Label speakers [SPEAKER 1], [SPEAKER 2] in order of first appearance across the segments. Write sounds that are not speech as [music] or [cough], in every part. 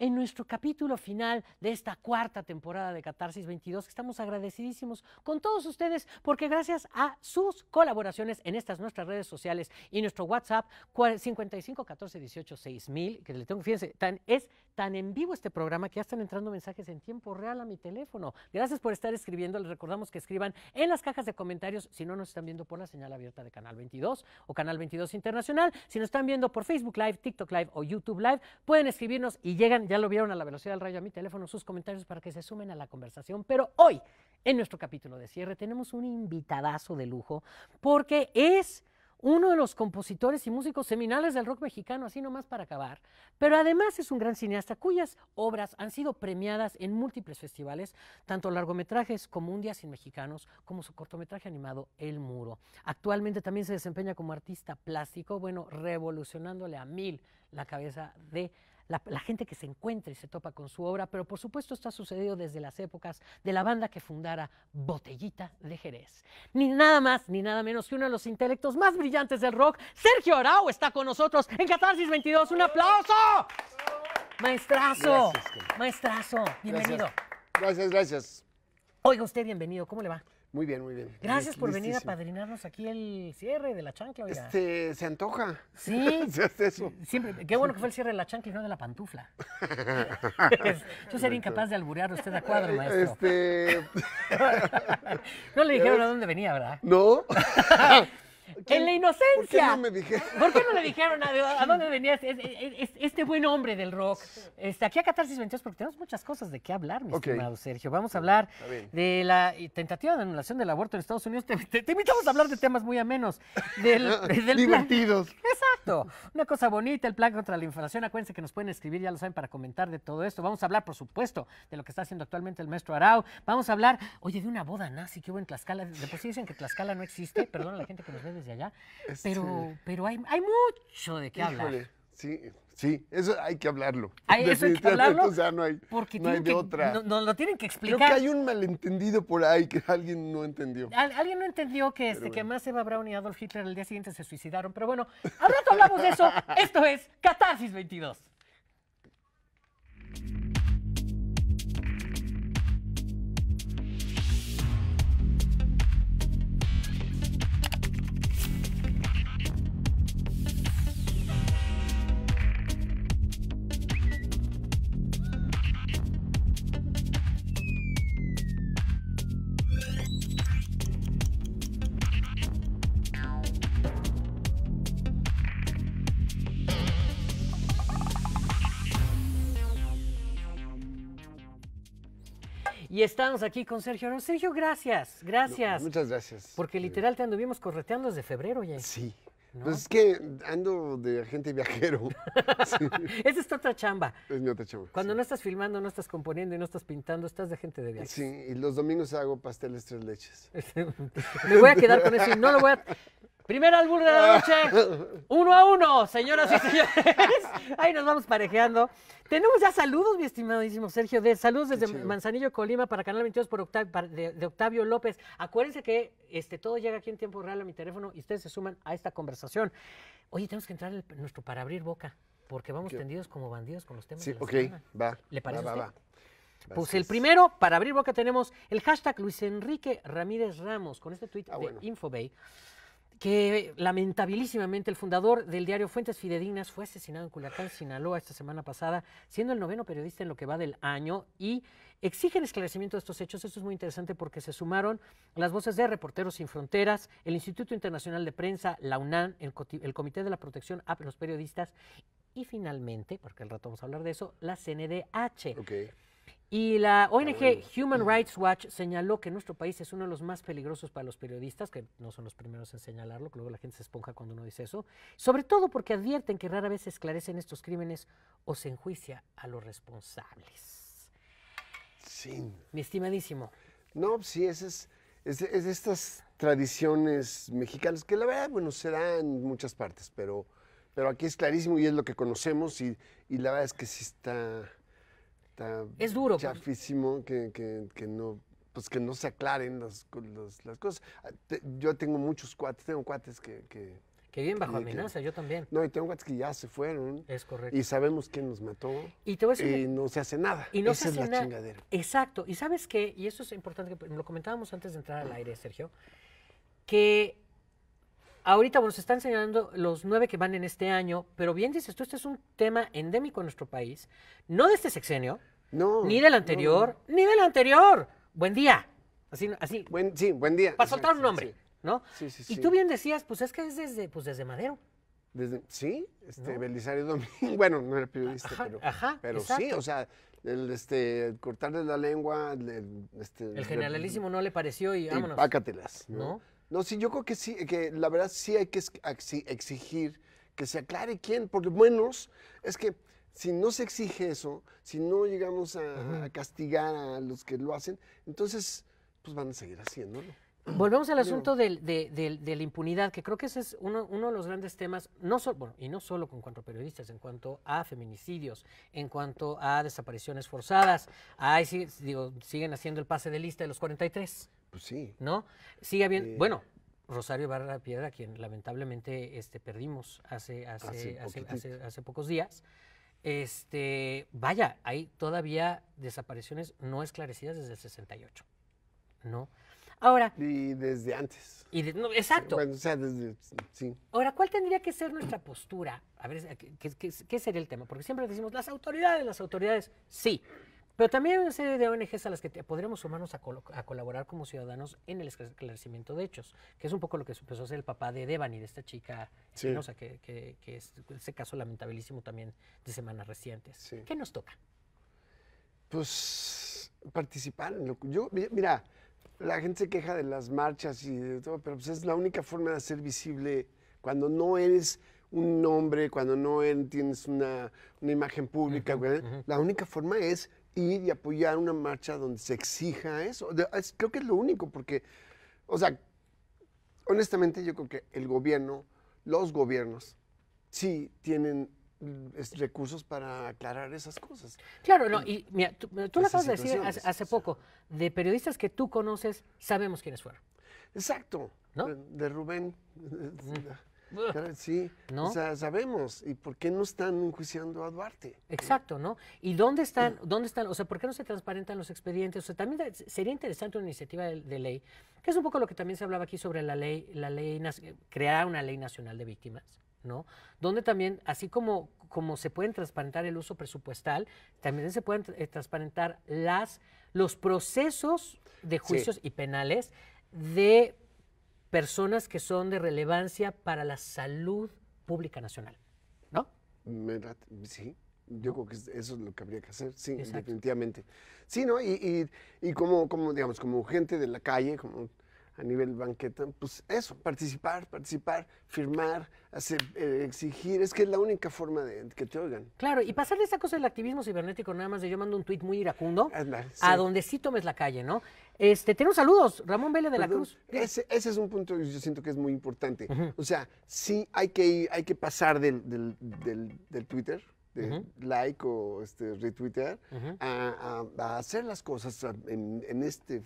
[SPEAKER 1] en nuestro capítulo final de esta cuarta temporada de Catarsis 22, estamos agradecidísimos con todos ustedes, porque gracias a sus colaboraciones en estas nuestras redes sociales y nuestro WhatsApp 55 14 que le tengo, fíjense, es tan en vivo este programa que ya están entrando mensajes en tiempo real a mi teléfono. Gracias por estar escribiendo, les recordamos que escriban en las cajas de comentarios si no nos están viendo por la señal abierta de Canal 22 o Canal 22 Internacional, si nos están viendo por Facebook Live, TikTok Live o YouTube Live, pueden escribirnos y llegan ya lo vieron a la velocidad del rayo a mi teléfono, sus comentarios para que se sumen a la conversación. Pero hoy, en nuestro capítulo de cierre, tenemos un invitadazo de lujo porque es uno de los compositores y músicos seminales del rock mexicano, así nomás para acabar, pero además es un gran cineasta cuyas obras han sido premiadas en múltiples festivales, tanto largometrajes como Un día sin mexicanos, como su cortometraje animado El Muro. Actualmente también se desempeña como artista plástico, bueno, revolucionándole a mil la cabeza de la, gente que se encuentra y se topa con su obra, pero por supuesto está sucedido desde las épocas de la banda que fundara Botellita de Jerez. Ni nada más ni nada menos que uno de los intelectos más brillantes del rock, Sergio Arau, está con nosotros en Catarsis 22. ¡Un aplauso! Maestrazo, maestrazo, bienvenido.
[SPEAKER 2] gracias. gracias.
[SPEAKER 1] Oiga usted, bienvenido, ¿cómo le va?
[SPEAKER 2] Muy bien, muy bien. Gracias por venir a
[SPEAKER 1] padrinarnos aquí el cierre de la chancla. Oiga. Este,
[SPEAKER 2] se antoja. Sí. [laughs] eso. Siempre, qué bueno que fue el cierre de la chancla y no de la pantufla. [laughs] Yo sería incapaz de alburear usted a cuadro, maestro. Este.
[SPEAKER 1] [laughs] no le dijeron a dónde
[SPEAKER 2] venía, ¿verdad? No
[SPEAKER 1] en la inocencia. ¿Por qué no me dijeron? ¿Por qué no le dijeron a, a dónde venías este, buen hombre del rock? Este, aquí a Catarsis 22 porque tenemos muchas cosas de qué hablar, mi estimado Sergio. Vamos a hablar de la tentativa de anulación del aborto en Estados Unidos. Te, invitamos a hablar de temas muy amenos. [laughs] Divertidos.
[SPEAKER 2] Exacto.
[SPEAKER 1] Una cosa bonita, el plan contra la inflación. Acuérdense que nos pueden escribir, ya lo saben, para comentar de todo esto. Vamos a hablar, por supuesto, de lo que está haciendo actualmente el maestro Arau. Vamos a hablar, oye, de una boda nazi que hubo en Tlaxcala. De por dicen que Tlaxcala no existe. Perdón a la gente que nos ve desde allá. Pero, pero hay, hay mucho de qué hablar.
[SPEAKER 2] Sí, sí, eso hay que hablarlo. ¿Hay eso que no hay, porque de otra.
[SPEAKER 1] no, lo tienen que explicar. Creo que hay un
[SPEAKER 2] malentendido por ahí que alguien no entendió.
[SPEAKER 1] alguien no entendió que, este, que más Eva Braun y Adolf Hitler al día siguiente se suicidaron. Pero bueno, al rato hablamos de eso. [laughs] Esto es Catarsis 22. Y estamos aquí con Sergio. Sergio, gracias, gracias. muchas gracias. Porque literal te anduvimos correteando desde febrero, ya. Sí. Pues es
[SPEAKER 2] que ando de agente viajero. [laughs] Esa es tu otra chamba. Es mi otra chamba. Cuando no estás filmando, no estás componiendo y no estás pintando, estás de agente de viaje. Sí, y los domingos hago pasteles tres leches. [laughs] Me voy a quedar con eso y no lo voy a. Primer álbum de la ah. noche,
[SPEAKER 1] uno a uno, señoras y señores. Ahí nos vamos parejeando. Tenemos ya saludos, mi estimadísimo Sergio. De, saludos desde Manzanillo, Colima, para Canal 22 de, Octavio López. Acuérdense que este, todo llega aquí en tiempo real a mi teléfono y ustedes se suman a esta conversación. Oye, tenemos que entrar en nuestro para abrir boca, porque vamos tendidos como bandidos con los temas. Sí, de la ok,
[SPEAKER 2] va. ¿Le parece? Pues
[SPEAKER 1] el primero, para abrir boca, tenemos el hashtag Luis Enrique Ramírez Ramos con este tuit ah, de Infobey que lamentabilísimamente el fundador del diario Fuentes Fidedignas fue asesinado en Culiacán, Sinaloa, esta semana pasada, siendo el noveno periodista en lo que va del año y exigen esclarecimiento de estos hechos. Esto es muy interesante porque se sumaron las voces de Reporteros Sin Fronteras, el Instituto Internacional de Prensa, la UNAM, el, Comité de la Protección a los Periodistas y finalmente, porque el rato vamos a hablar de eso, la CNDH. Okay. Y la ONG Human Rights Watch señaló que nuestro país es uno de los más peligrosos para los periodistas, que no son los primeros en señalarlo, que luego la gente se esponja cuando uno dice eso, sobre todo porque advierten que rara vez se esclarecen estos crímenes o se enjuicia
[SPEAKER 2] a los responsables. Sí. Mi estimadísimo. No, sí, es, es, estas tradiciones mexicanas que la verdad, bueno, se dan en muchas partes, pero, pero aquí es clarísimo y es lo que conocemos y, y la verdad es que sí está es duro, pues. chafísimo que, que, no pues que no se aclaren las, cosas. Ah, yo tengo muchos cuates, tengo cuates que... Que, viven bajo amenaza, yo también. No, y tengo cuates que ya se fueron. Es correcto. Y sabemos quién nos mató. Y, no se hace nada. Y no se hace es la chingadera.
[SPEAKER 1] Exacto. Y sabes qué, y eso es importante, lo comentábamos antes de entrar al ah. aire, Sergio, que ahorita, bueno, se están señalando los nueve que van en este año, pero bien dices tú, este es un tema endémico en nuestro país, no de este sexenio, no, ni del anterior, ni del anterior. Buen día. Así, así.
[SPEAKER 2] Buen, sí, buen día. Para soltar un nombre, ¿no? Sí, sí, sí. Y tú
[SPEAKER 1] bien decías, pues es que es desde, pues desde Madero.
[SPEAKER 2] Desde, sí, este, Belisario Domínguez, [laughs] bueno, no era periodista, pero, ajá, pero sí, o sea, el, este, cortarle la lengua, este, el, generalísimo
[SPEAKER 1] no le pareció
[SPEAKER 2] y vámonos. Y pácatelas, ¿No? No, sí, yo creo que sí, que la verdad sí hay que exigir que se aclare quién, porque menos es que si no se exige eso, si no llegamos a, castigar a los que lo hacen, entonces pues van a seguir haciéndolo. Volvemos al asunto
[SPEAKER 1] del, de, la impunidad, que creo que ese es uno, uno de los grandes temas, no y no solo con cuanto a periodistas, en cuanto a feminicidios, en cuanto a desapariciones forzadas, ahí sí, digo, siguen haciendo el pase de lista de los 43. Pues sí. ¿No? Sigue bien. Eh, bueno, Rosario Barra Piedra, quien lamentablemente este, perdimos hace, hace, hace, pocos días. Este, vaya, hay todavía desapariciones no esclarecidas desde el 68.
[SPEAKER 2] ¿No? Ahora. Y desde antes. Y exacto. o sea, desde, sí.
[SPEAKER 1] Ahora, ¿cuál tendría que ser nuestra postura? A ver, ¿qué, qué sería el tema? Porque siempre decimos, las autoridades, las autoridades, sí. Pero también hay una serie de ONGs a las que podríamos sumarnos a, colaborar como ciudadanos en el esclarecimiento de hechos, que es un poco lo que empezó hacer el papá de Devani, de esta chica que, que, es ese caso lamentabilísimo también de semanas recientes. ¿Qué nos toca?
[SPEAKER 2] Pues participar. yo, mira, la gente se queja de las marchas y de todo, pero pues, es la única forma de ser visible cuando no eres un nombre, cuando no tienes una, imagen pública. La única forma es y apoyar una marcha donde se exija eso. creo que es lo único, porque, o sea, honestamente yo creo que el gobierno, los gobiernos, sí tienen mm, recursos para aclarar esas cosas.
[SPEAKER 1] Claro, no, y mira, tú, lo acabas de decir hace, poco, de periodistas que tú conoces, sabemos
[SPEAKER 2] quiénes fueron. Exacto, de, Rubén sí, ¿no? o sea, sabemos. ¿Y por qué no están enjuiciando a Duarte? Exacto, ¿no? ¿Y dónde están, mm.
[SPEAKER 1] dónde están, o sea, por qué no se transparentan los expedientes? O sea, también sería interesante una iniciativa de, ley, que es un poco lo que también se hablaba aquí sobre la ley, la ley, crear una ley nacional de víctimas, ¿no? Donde también, así como, como se pueden transparentar el uso presupuestal, también se pueden eh, transparentar las, los procesos de juicios y penales de personas que son de relevancia para la salud pública nacional,
[SPEAKER 2] ¿no? sí, yo creo que eso es lo que habría que hacer, sí, definitivamente. Sí, ¿no? Y, como, digamos, como gente de la calle, como a nivel banqueta, pues eso, participar, participar, firmar, hacer, eh, exigir, es que es la única forma de que te oigan.
[SPEAKER 1] Claro, y pasarle esa cosa del activismo cibernético, nada más de yo mando un tuit muy iracundo, a donde sí tomes la calle, ¿no? Este, tenemos saludos, Ramón
[SPEAKER 2] Vélez de la Cruz. Ese, es un punto que yo siento que es muy importante. O sea, sí hay que, hay que pasar del, del, del, Twitter, de like o este, a, hacer las cosas en, este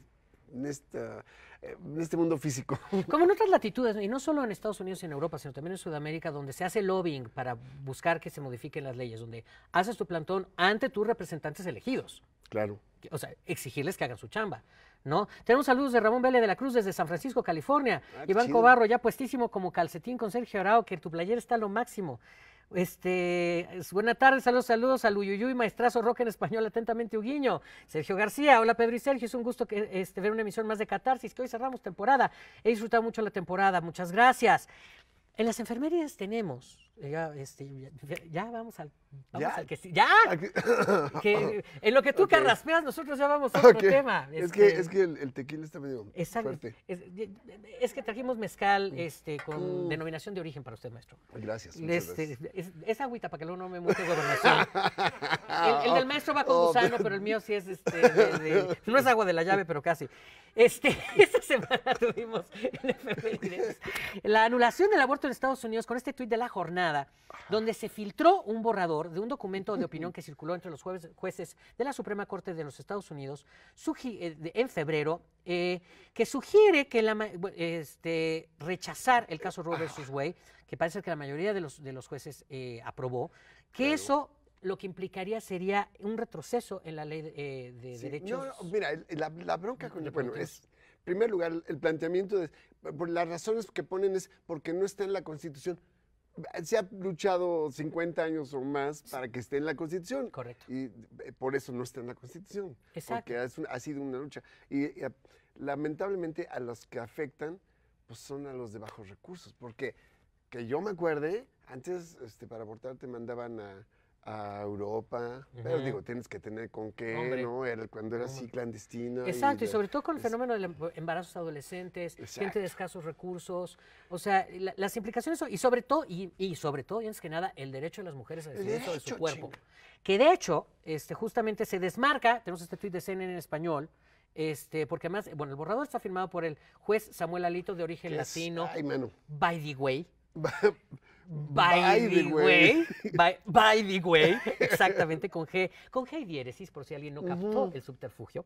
[SPEAKER 2] en, en, este mundo físico. [laughs]
[SPEAKER 1] Como en otras latitudes, y no solo en Estados Unidos y en Europa, sino también en Sudamérica, donde se hace lobbying para buscar que se modifiquen las leyes, donde haces tu plantón ante tus representantes elegidos. Claro o sea, exigirles que hagan su chamba, ¿no? Tenemos saludos de Ramón Vélez de la Cruz desde San Francisco, California. Ah, Iván Cobarro, ya puestísimo como calcetín con Sergio Arao, que tu player está lo máximo. Este, es, buena tarde, saludos, saludos al y maestrazo rock en español, atentamente Uguiño. Sergio García, hola Pedro y Sergio, es un gusto que, este, ver una emisión más de Catarsis, que hoy cerramos temporada. He disfrutado mucho la temporada, muchas gracias. En las enfermerías tenemos, ya este, vamos al Vamos ¿Ya? al que sí. ¡Ya! [laughs] que, [laughs] en lo que tú carraspeas, nosotros ya vamos a otro tema. Es, que, este, es que
[SPEAKER 2] el, tequila está medio fuerte.
[SPEAKER 1] Es, que trajimos mezcal mm. este, con mm. denominación de origen para usted, maestro. Gracias. Este, Es, agüita para que luego no me muestre gobernación. [laughs] el, del maestro va con oh, gusano, pero el mío sí es. Este, no es agua de la llave, pero casi. Este, esta semana tuvimos en la anulación del aborto en Estados Unidos con este tuit de la jornada, donde se filtró un borrador de un documento de opinión [laughs] que circuló entre los jueces de la Suprema Corte de los Estados Unidos eh, en febrero, eh, que sugiere que este, rechazar el caso Roe vs. Ah. Wade, que parece que la mayoría de los, de los jueces eh, aprobó, que eso lo que implicaría sería un retroceso en la ley de, derechos.
[SPEAKER 2] mira, la, bronca con... Bueno, es, en primer lugar, el planteamiento de... las razones que ponen es porque no está en la Constitución se ha luchado 50 años o más para que esté en la Constitución. Correcto. Y eh, por eso no está en la Constitución. Exacto. Porque ha sido una lucha. Y, lamentablemente a los que afectan pues son a los de bajos recursos. Porque que yo me acuerde, antes este, para abortar te mandaban a, a Europa. Pero digo, tienes que tener con qué, ¿no? Era cuando era así clandestino. Exacto, y, sobre todo
[SPEAKER 1] con el fenómeno de embarazos adolescentes, gente de escasos recursos. O sea, las implicaciones, y sobre todo, y, sobre todo, y antes que nada, el derecho de las mujeres a decidir de su cuerpo. Que de hecho, este, justamente se desmarca, tenemos este tweet de CNN en español, este, porque además, eh, bueno, el borrador está firmado por el juez Samuel Alito de origen latino. Ay, mano. By the way. [laughs] [laughs] By, the way. Exactamente, con G. Con G y diéresis, por si alguien no captó el subterfugio.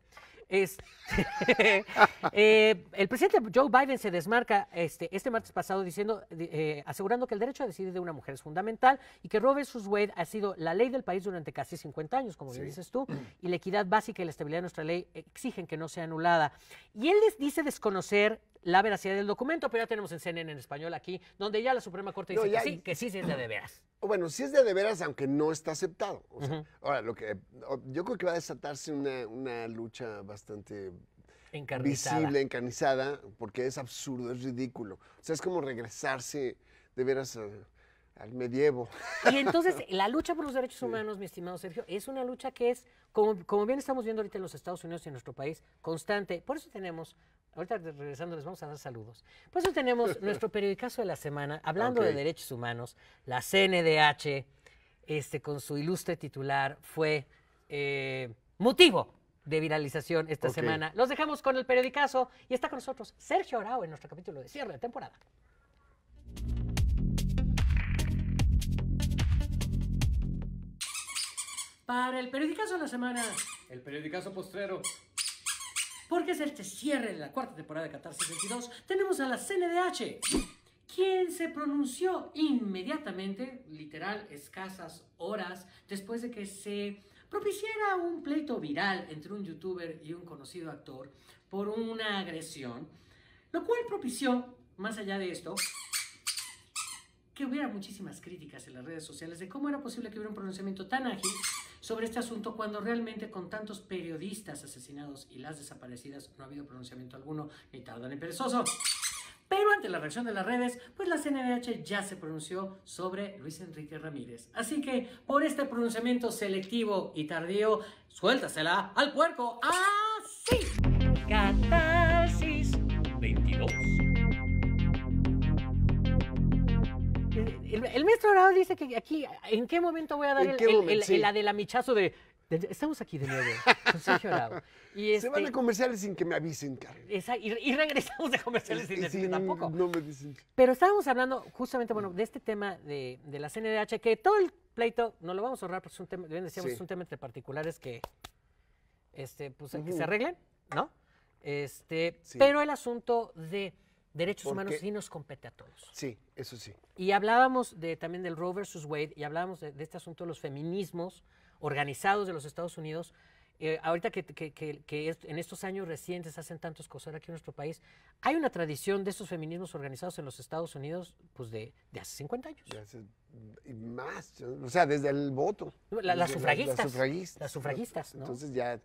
[SPEAKER 1] Este, [laughs] eh, el presidente Joe Biden se desmarca este, este martes pasado diciendo, eh, asegurando que el derecho a decidir de una mujer es fundamental y que Roe vs. Wade ha sido la ley del país durante casi 50 años, como bien dices tú, y la equidad básica y la estabilidad de nuestra ley exigen que no sea anulada. Y él les dice
[SPEAKER 2] desconocer
[SPEAKER 1] la veracidad del documento, pero ya tenemos en CNN en español aquí, donde ya la Suprema Corte dice que sí, que sí, es de de veras.
[SPEAKER 2] Bueno, sí es de de veras, aunque no está aceptado. Ahora, lo que, yo creo que va a desatarse una, lucha bastante
[SPEAKER 1] encarnizada. visible,
[SPEAKER 2] encarnizada, porque es absurdo, es ridículo. O sea, es como regresarse de veras al medievo. Y entonces, [laughs]
[SPEAKER 1] la lucha por los derechos humanos, mi estimado Sergio, es una lucha que es, como, como, bien estamos viendo ahorita en los Estados Unidos y en nuestro país, constante. Por eso tenemos Ahorita regresando les vamos a dar saludos. Por eso tenemos [laughs] nuestro periodicazo de la semana, hablando de derechos humanos, la CNDH, este, con su ilustre titular, fue eh, motivo de viralización esta semana. Los dejamos con el periodicazo y está con nosotros Sergio Arau en nuestro capítulo de cierre de temporada. Para el periodicazo de la semana. El periodicazo postrero porque es este cierre de la cuarta temporada de Catarsis 22, tenemos a la CNDH, quien se pronunció inmediatamente, literal, escasas horas después de que se propiciara un pleito viral entre un youtuber y un conocido actor por una agresión, lo cual propició, más allá de esto, que hubiera muchísimas críticas en las redes sociales de cómo era posible que hubiera un pronunciamiento tan ágil sobre este asunto cuando realmente con tantos periodistas asesinados y las desaparecidas no ha habido pronunciamiento alguno ni tardan ni perezoso. Pero ante la reacción de las redes, pues la CNDH ya se pronunció sobre Luis Enrique Ramírez. Así que por este pronunciamiento selectivo y tardío, suéltasela al puerco. ¡Ah, sí! el maestro Horado dice que aquí, ¿en qué momento voy a dar el, el, el, adelamichazo de, Estamos
[SPEAKER 2] aquí de nuevo, con Sergio Se van de este comerciales sin que me avisen, Carlos. Y, y, regresamos de comerciales sin decir tampoco. No me dicen.
[SPEAKER 1] Pero estábamos hablando justamente, bueno, de este tema de, de la CNDH, que todo el pleito no lo vamos a ahorrar porque es un tema, bien decíamos, es un tema entre particulares que, este, pues, se arreglen, ¿no? Este, pero el asunto de Derechos humanos sí nos compete a todos.
[SPEAKER 2] Sí, eso sí.
[SPEAKER 1] Y hablábamos de, también del Roe versus Wade y hablábamos de, este asunto de los feminismos organizados de los Estados Unidos. Eh, ahorita que, que, en estos años recientes hacen tantos cosas aquí en nuestro país, hay una tradición de estos feminismos organizados en los Estados Unidos pues de, hace 50
[SPEAKER 2] años. y más, o sea, desde el voto. las, sufragistas, las, sufragistas. ¿no? Entonces ya,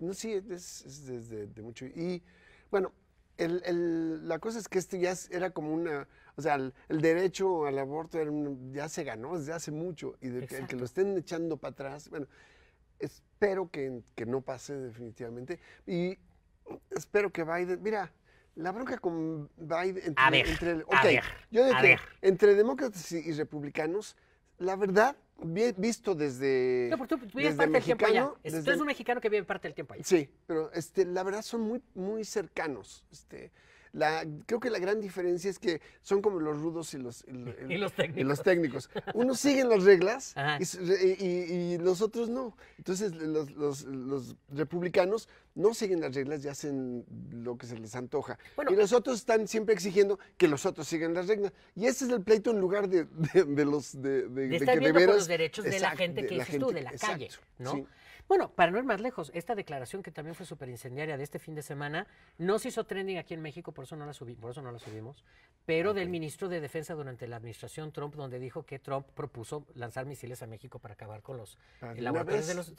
[SPEAKER 2] no, sí, es, desde de mucho. Y bueno, la cosa es que este ya era como una, o sea, el, derecho al aborto ya se ganó desde hace mucho y que, el que lo estén echando para atrás, bueno, espero que, no pase definitivamente y espero que Biden, mira, la bronca con Biden entre, demócratas y republicanos, la verdad visto desde. No, porque tú vives parte mexicano, del tiempo allá. Tú eres
[SPEAKER 1] un mexicano que vive parte del tiempo allá. Sí,
[SPEAKER 2] pero este, la verdad son muy, muy cercanos. Este, creo que la gran diferencia es que son como los rudos y los, [laughs] los, técnicos. Unos siguen las reglas y, los otros no. Entonces los, republicanos no siguen las reglas y hacen lo que se les antoja. y los otros están siempre exigiendo que los otros sigan las reglas. Y ese es el pleito en lugar de, de, los de, de, veras, los derechos de la gente que tú, de la
[SPEAKER 1] bueno, para no ir más lejos, esta declaración que también fue súper incendiaria de este fin de semana, no se hizo trending aquí en México, por eso no la, subí, por eso no la subimos, pero ah, del ministro de Defensa durante la administración Trump, donde dijo que Trump propuso lanzar misiles a México para acabar con los ah, de los,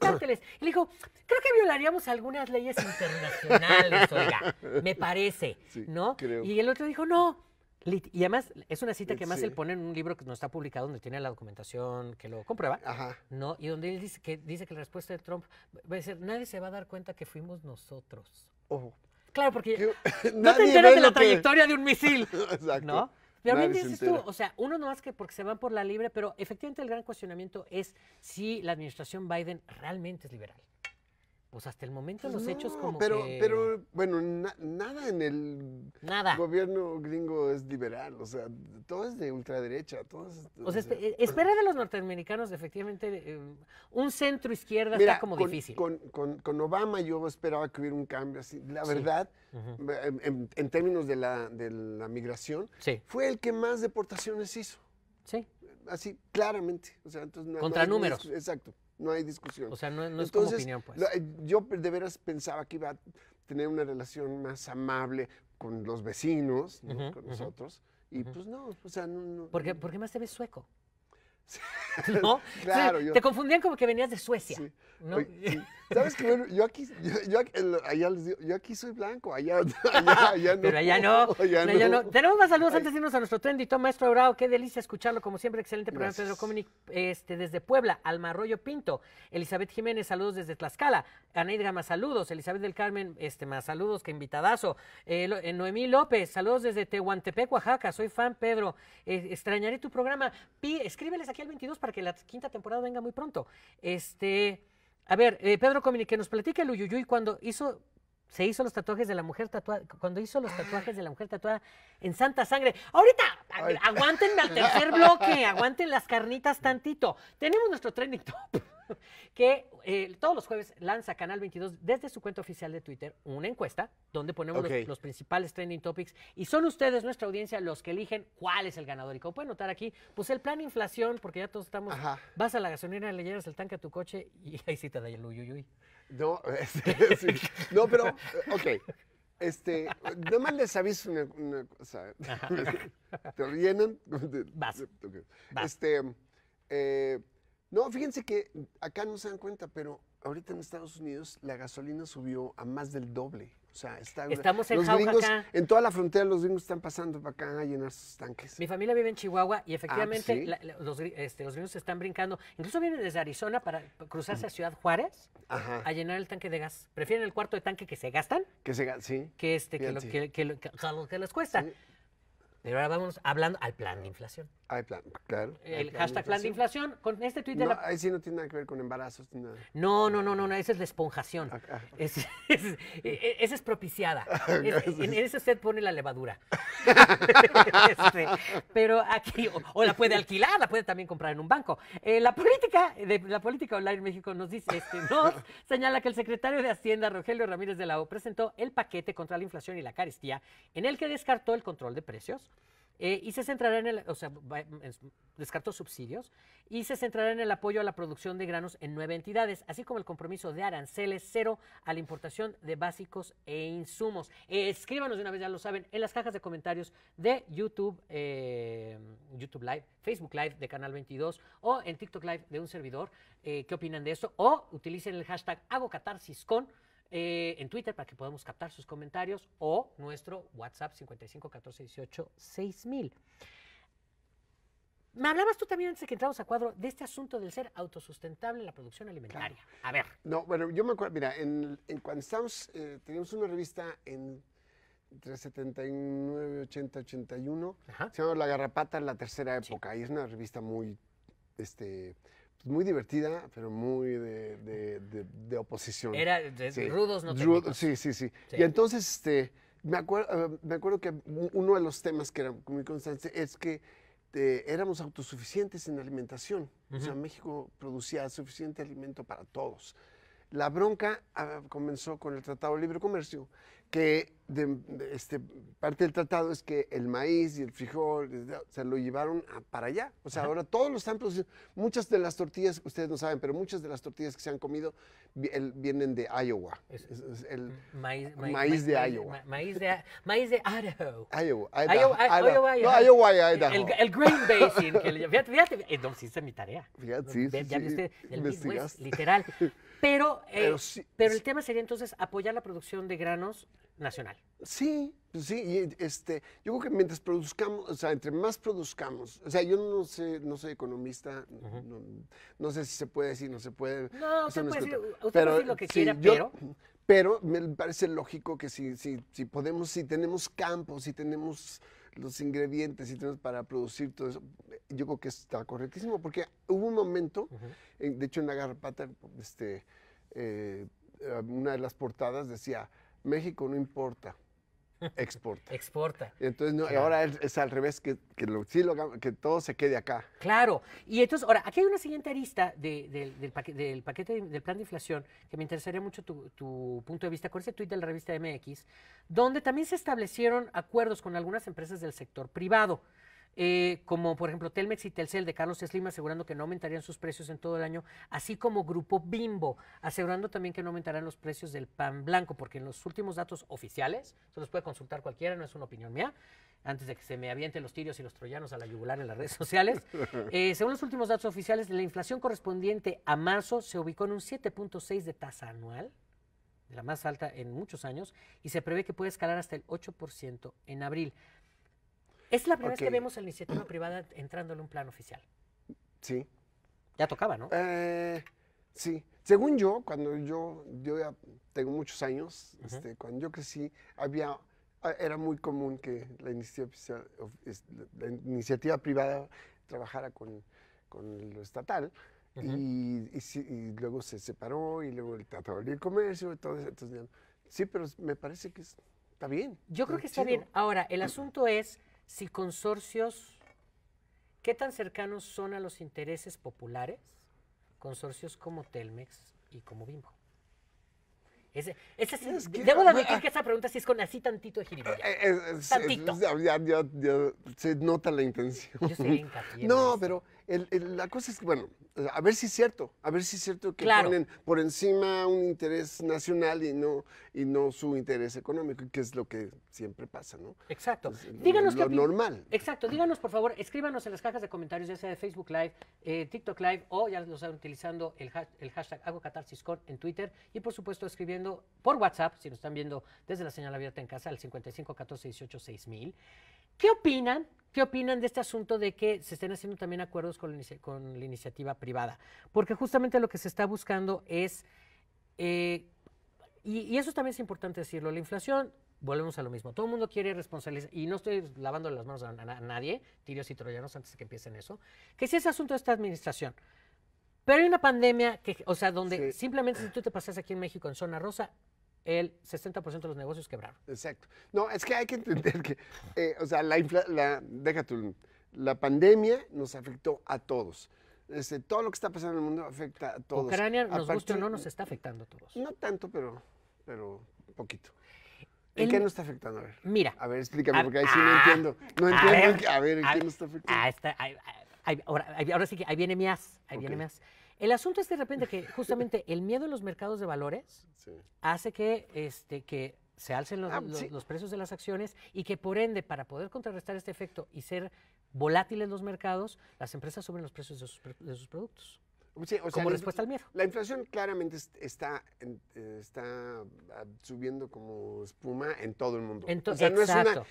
[SPEAKER 1] cárteles. [coughs] Y le dijo, creo que violaríamos algunas leyes internacionales, oiga, me parece, ¿no? Y el otro dijo, no y además, es una cita eh, que más se él pone en un libro que no está publicado, donde tiene la documentación que lo comprueba, ¿no? Y donde él dice que, dice que la respuesta de Trump va a ser, nadie se va a dar cuenta que fuimos nosotros. Oh. Claro, porque no [laughs] te enteras de la trayectoria
[SPEAKER 2] de un misil, [laughs] Exacto. ¿no? Pero dices tú,
[SPEAKER 1] o sea, uno no más que porque se van por la libre, pero efectivamente el gran cuestionamiento es si la administración Biden realmente es liberal pues hasta el momento pues, los hechos como pero, Pero,
[SPEAKER 2] bueno, nada en el gobierno gringo es liberal, o sea, todo es de ultraderecha, todo O sea,
[SPEAKER 1] espera de los norteamericanos, efectivamente, em, un centro izquierda está como difícil.
[SPEAKER 2] Con, con, Obama yo esperaba que hubiera un cambio así, la verdad, em, em, en, términos de la, de la migración, fue el que más deportaciones hizo. Sí. Así, claramente. Contra números. Exacto no hay discusión. O sea, no, es tu opinión, pues. Eh, yo de veras pensaba que iba a tener una relación más amable con los vecinos, con nosotros. Y pues no, o sea, no. ¿Por, qué, más te ves sueco? [laughs] [laughs] ¿No? claro. Te
[SPEAKER 1] confundían como que venías de Suecia.
[SPEAKER 2] ¿no? [laughs] ¿Sabes que yo aquí, yo, yo aquí soy blanco, [laughs] allá, no. Pero allá no. [laughs]
[SPEAKER 1] Tenemos más saludos antes de irnos a nuestro trendito, maestro Bravo. Qué delicia escucharlo, como siempre, excelente programa, Pedro Comunic, este, desde Puebla, Alma Pinto, Elizabeth Jiménez, saludos desde Tlaxcala, Aneidra más saludos, Elizabeth del Carmen, este, más saludos, que invitadazo, eh, eh, Noemí López, saludos desde Tehuantepec, Oaxaca, soy fan, Pedro, eh, extrañaré tu programa, Pi, escríbeles aquí al 22 para que la quinta temporada venga muy pronto, este... A ver, eh, Pedro Comini, que nos platique el Uyuyuy cuando hizo, se hizo los tatuajes de la mujer tatuada, cuando hizo los tatuajes de la mujer tatuada en Santa Sangre. Ahorita, aguántenme al tercer bloque, aguanten las carnitas tantito. Tenemos nuestro trending top. [laughs] que eh, todos los jueves lanza Canal 22 desde su cuenta oficial de Twitter una encuesta donde ponemos los, principales trending topics y son ustedes, nuestra audiencia, los que eligen cuál es el ganador. Y como pueden notar aquí, pues el plan inflación, porque ya todos estamos, vas a la gasolina, le llenas el tanque a tu coche
[SPEAKER 2] y [laughs] ahí sí te da el uyuyuy. No, [laughs] no, pero, ok. Este, no les aviso una, cosa. Te rellenan. Vas. Este, eh, no, fíjense que acá no se dan cuenta, pero ahorita en Estados Unidos la gasolina subió a más del doble. O sea, está, estamos en los gringos, En toda la frontera los gringos están pasando para acá a llenar sus tanques.
[SPEAKER 1] Mi familia vive en Chihuahua y efectivamente ah, los, este, los, gringos están brincando. Incluso vienen desde Arizona para cruzarse a Ciudad Juárez a llenar el tanque de gas. Prefieren el cuarto de tanque que se gastan.
[SPEAKER 2] Que se sí. Que, este, que,
[SPEAKER 1] que, les cuesta.
[SPEAKER 2] Pero ahora vamos hablando al plan de inflación. Hay plan, claro. El hashtag plan de inflación. Con este tweet de no, Ahí sí no tiene nada que ver con embarazos. nada.
[SPEAKER 1] No, no, no, no, esa es la esponjación. Ah, ah. E,
[SPEAKER 2] e, esa es propiciada. [laughs] en, ese
[SPEAKER 1] usted pone la levadura. [laughs] Este, pero aquí, o, la puede alquilar, la puede también comprar en un banco. Eh, la política de la política online en México nos dice, este, nos [laughs] señala que el secretario de Hacienda, Rogelio Ramírez de la O, presentó el paquete contra la inflación y la carestía, en el que descartó el control de precios eh, y se centrará en el, o sea, descartó subsidios, y se centrará en el apoyo a la producción de granos en nueve entidades, así como el compromiso de aranceles cero a la importación de básicos e insumos. Eh, escríbanos de una vez, ya lo saben, en las cajas de comentarios de YouTube, eh, YouTube Live, Facebook Live de Canal 22 o en TikTok Live de un servidor, qué opinan de esto, o utilicen el hashtag hago eh, en Twitter para que podamos captar sus comentarios o nuestro WhatsApp 55 6000. Me hablabas tú también antes
[SPEAKER 2] de que entramos a cuadro de este asunto del ser autosustentable en la producción alimentaria. A ver. No, bueno, yo me acuerdo, mira, en, cuando estábamos, eh, teníamos una revista en entre 79, 80, 81, se llama La Garrapata en la tercera época y es una revista muy, este, pues, muy divertida, pero muy de, oposición. Era rudos, no sí, sí, sí, Y entonces, este, me, acuerdo, eh, me acuerdo que uno de los temas que era muy constante es que eh, éramos autosuficientes en alimentación. O sea, México producía suficiente alimento para todos. La bronca ah, comenzó con el Tratado de Libre Comercio, que este, parte del tratado es que el maíz y el frijol se lo llevaron para allá. O sea, ahora todos los están Muchas de las tortillas, ustedes no saben, pero muchas de las tortillas que se han comido vienen de Iowa. maíz, de Iowa.
[SPEAKER 1] Maíz de, Idaho.
[SPEAKER 2] Iowa. Iowa, Iowa, No, Iowa Iowa. El,
[SPEAKER 1] el, Green Basin. fíjate, fíjate. Entonces eh, hice mi tarea. Fíjate, sí, sí, Usted, literal. [laughs] Pero, eh, el tema sería entonces apoyar la producción de granos
[SPEAKER 2] nacional. Sí, pues sí, y este, yo creo que mientras produzcamos, o sea, entre más produzcamos, o sea, yo no sé, no soy economista, no, sé si se puede decir, no se puede. No, usted, puede, decir, pero, puede lo que quiera, pero... Pero me parece lógico que si, si, si podemos, si tenemos campos, si tenemos los ingredientes y tenemos para producir todo eso, yo creo que está correctísimo, porque hubo un momento, de hecho en la garrapata, este, eh, una de las portadas decía, México no importa, Exporta. Exporta. Entonces, ahora es, al revés, que, lo, que todo se quede acá.
[SPEAKER 1] Claro. Y entonces, ahora, aquí hay una siguiente arista del, paquete, del, paquete, del plan de inflación, que me interesaría mucho tu, tu punto de vista, con ese tuit de la revista MX, donde también se establecieron acuerdos con algunas empresas del sector privado. Eh, como por ejemplo Telmex y Telcel de Carlos Slim asegurando que no aumentarían sus precios en todo el año, así como Grupo Bimbo asegurando también que no aumentarán los precios del pan blanco, porque en los últimos datos oficiales, se los puede consultar cualquiera, no es una opinión mía, antes de que se me avienten los tirios y los troyanos a la yugular en las redes sociales. [laughs] Eh, según los últimos datos oficiales, la inflación correspondiente a marzo se ubicó en un 7.6 de tasa anual, la más alta en muchos años, y se prevé que puede escalar hasta el 8% en abril. Es la primera vez que vemos la iniciativa privada entrando en un plan oficial.
[SPEAKER 2] Sí. Ya tocaba, ¿no? Eh, sí. Según yo, cuando yo, yo ya tengo muchos años, este, cuando yo crecí, había, ah, era muy común que la iniciativa, la iniciativa privada trabajara con, con lo estatal. y, luego se separó y luego el Tratado de Comercio y todo eso. sí, pero me parece que está bien. Yo creo que está bien. Ahora, el [clears throat]
[SPEAKER 1] asunto es si consorcios, ¿qué tan cercanos son a los intereses populares consorcios como Telmex y como Bimbo? Ese, debo admitir que esa pregunta sí es con así tantito de gilipollas. Eh,
[SPEAKER 2] eh, tantito. se nota la intención. Yo no, pero la cosa es que, bueno, a ver si es cierto, a ver si es cierto que ponen por encima un interés nacional y no, y no su interés económico, que es lo que siempre pasa, ¿no? Exacto. Eh, lo, normal.
[SPEAKER 1] Exacto, díganos por favor, escríbanos en las cajas de comentarios, ya sea de Facebook Live, eh, TikTok Live o ya lo están utilizando el, hashtag HagoCatarsisCon en Twitter y por supuesto escribiendo por WhatsApp, si nos están viendo desde la señal abierta en casa, al 55 14 18 6000. ¿Qué opinan? ¿Qué opinan de este asunto de que se estén haciendo también acuerdos con la, iniciativa privada? Porque justamente lo que se está buscando es, eh, y, eso también es importante decirlo, la inflación volvemos a lo mismo. Todo el mundo quiere responsabilizar, y no estoy lavando las manos a, nadie, tirios y troyanos, antes de que empiecen eso, que si es asunto de esta administración. Pero hay una pandemia, que, o sea, donde simplemente si tú te pasas aquí en México en zona rosa, el 60% de los negocios quebraron. Exacto.
[SPEAKER 2] No, es que hay que entender que, eh, o sea, la, infla, la, deja la pandemia nos afectó a todos. Este, todo lo que está pasando en el mundo afecta a todos. Ucrania, nos Aparte, o no, nos está afectando a todos. No tanto, pero, pero poquito. ¿En qué nos está afectando? A ver. Mira. A ver, explícame, porque ahí sí no entiendo. No entiendo. A ver, ¿en qué nos está afectando? Está,
[SPEAKER 1] ahora, ahora, sí que ahí viene as, Ahí viene as. El asunto es de repente que justamente el miedo en los mercados de valores hace que, este, que se alcen ah, los, precios de las acciones y que por ende, para poder contrarrestar este efecto y ser volátiles los mercados, las empresas suben los precios de sus, productos. como respuesta al miedo.
[SPEAKER 2] La inflación claramente está, está ah, subiendo como espuma en todo el mundo. Entonces,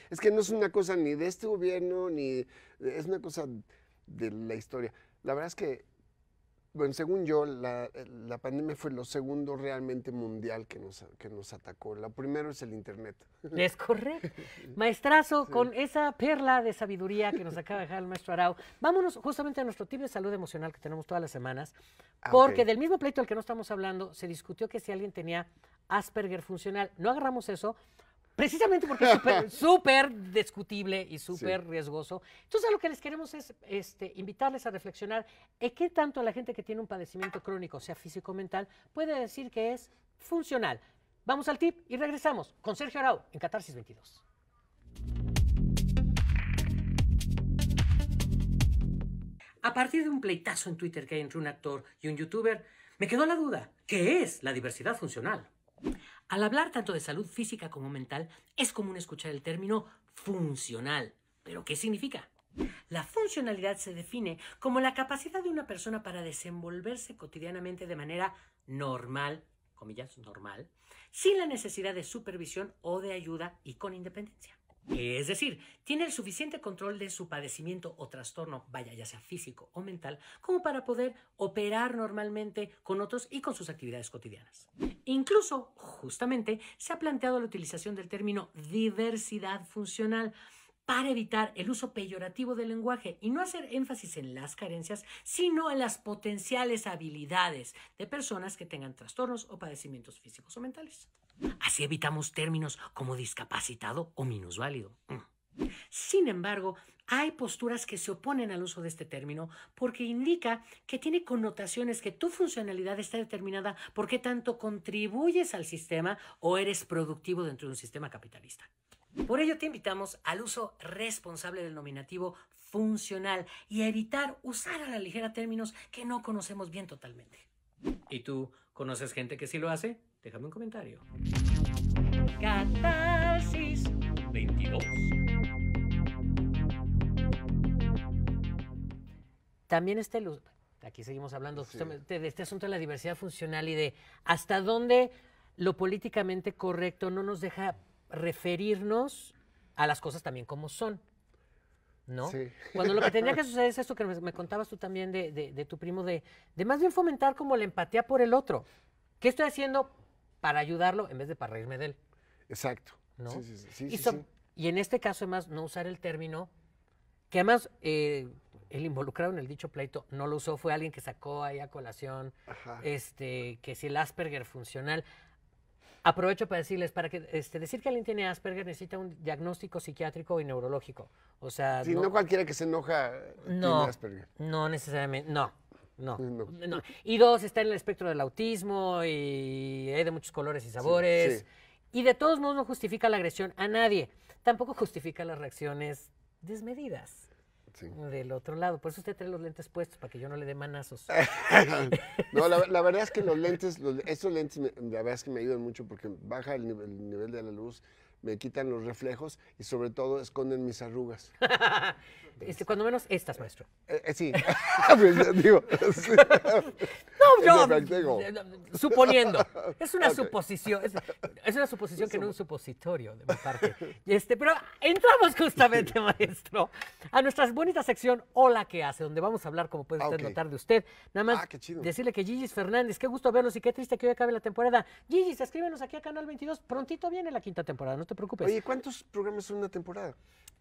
[SPEAKER 2] es que no es una cosa ni de este gobierno, ni es una cosa de la historia. La verdad es que bueno, según yo, eh, la, pandemia fue lo segundo realmente mundial que nos, nos atacó. Lo primero es el Internet. Es correcto.
[SPEAKER 1] [laughs] Maestrazo, con esa perla de sabiduría que nos acaba de dejar el maestro Arau, vámonos justamente a nuestro tip de salud emocional que tenemos todas las semanas, ah, porque del mismo pleito al que no estamos hablando, se discutió que si alguien tenía Asperger funcional, no agarramos eso, Precisamente porque es súper, [laughs] discutible y súper riesgoso. Entonces, lo que les queremos es este, invitarles a reflexionar en qué tanto la gente que tiene un padecimiento crónico, sea físico o mental, puede decir que es funcional. Vamos al tip y regresamos con Sergio Arau en Catarsis 22. A partir de un pleitazo en Twitter que hay entre un actor y un youtuber, me quedó la duda, ¿qué es la diversidad funcional? Al hablar tanto de salud física como mental, es común escuchar el término funcional. ¿Pero qué significa? La funcionalidad se define como la capacidad de una persona para desenvolverse cotidianamente de manera normal, comillas, normal, sin la necesidad de supervisión o de ayuda y con independencia. Es decir, tiene el suficiente control de su padecimiento o trastorno, vaya, ya sea físico o mental, como para poder operar normalmente con otros y con sus actividades cotidianas. Incluso, justamente, se ha planteado la utilización del término diversidad funcional para evitar el uso peyorativo del lenguaje y no hacer énfasis en las carencias, sino en las potenciales habilidades de personas que tengan trastornos o padecimientos físicos o mentales. Así evitamos términos como discapacitado o minusválido. Mm. Sin embargo, hay posturas que se oponen al uso de este término porque indica que tiene connotaciones que tu funcionalidad está determinada por qué tanto contribuyes al sistema o eres productivo dentro de un sistema capitalista. Por ello te invitamos al uso responsable del nominativo funcional y a evitar usar a la ligera términos que no conocemos bien totalmente. ¿Y tú conoces gente que sí lo hace? Déjame un comentario. Catarsis 22. También este luz. Aquí seguimos hablando justamente de este asunto de la diversidad funcional y de hasta dónde lo políticamente correcto no nos deja referirnos a las cosas también como son. ¿no? Sí. Cuando lo que tenía que [laughs] suceder es esto que me, contabas tú también de, tu primo, de, de, más bien fomentar como la empatía por el otro. ¿Qué estoy haciendo para ayudarlo en vez de para reírme de él. Exacto. y, en este caso, además, no usar el término, que además eh, el involucrado en el dicho pleito no lo usó, fue alguien que sacó ahí a colación, este, que si el Asperger funcional. Aprovecho para decirles, para que este, decir que alguien tiene Asperger necesita un diagnóstico psiquiátrico y neurológico. O sea. no,
[SPEAKER 2] cualquiera que se enoja tiene Asperger.
[SPEAKER 1] No necesariamente, no. No, no. Y dos, está en el espectro del autismo y hay de muchos colores y sabores. Y de todos modos no justifica la agresión a nadie. Tampoco justifica las reacciones desmedidas. del otro lado. Por eso usted trae los lentes puestos, para que yo no le dé manazos. [laughs]
[SPEAKER 2] no, la, verdad es que los lentes, lentes, me, la verdad es que me ayudan mucho porque baja el nivel de la luz me quitan los reflejos y sobre todo esconden mis arrugas.
[SPEAKER 1] [laughs] este, cuando menos estas, maestro. Eh, eh, sí. [laughs] Ah,
[SPEAKER 2] pues, eh, digo,
[SPEAKER 1] [laughs] no, yo,
[SPEAKER 2] suponiendo. Es una
[SPEAKER 1] suposición. Es, una suposición que no es un supositorio de mi parte. Este, pero entramos justamente, maestro, a nuestra bonita sección Hola que hace, donde vamos a hablar, como puede ah, usted notar, de usted. Nada más ah, decirle que Gigi Fernández, qué gusto vernos y qué triste que hoy acabe la temporada. Gigi, escríbenos aquí a Canal 22. Prontito viene la quinta temporada. No te preocupes. Oye,
[SPEAKER 2] ¿cuántos programas son
[SPEAKER 1] una temporada?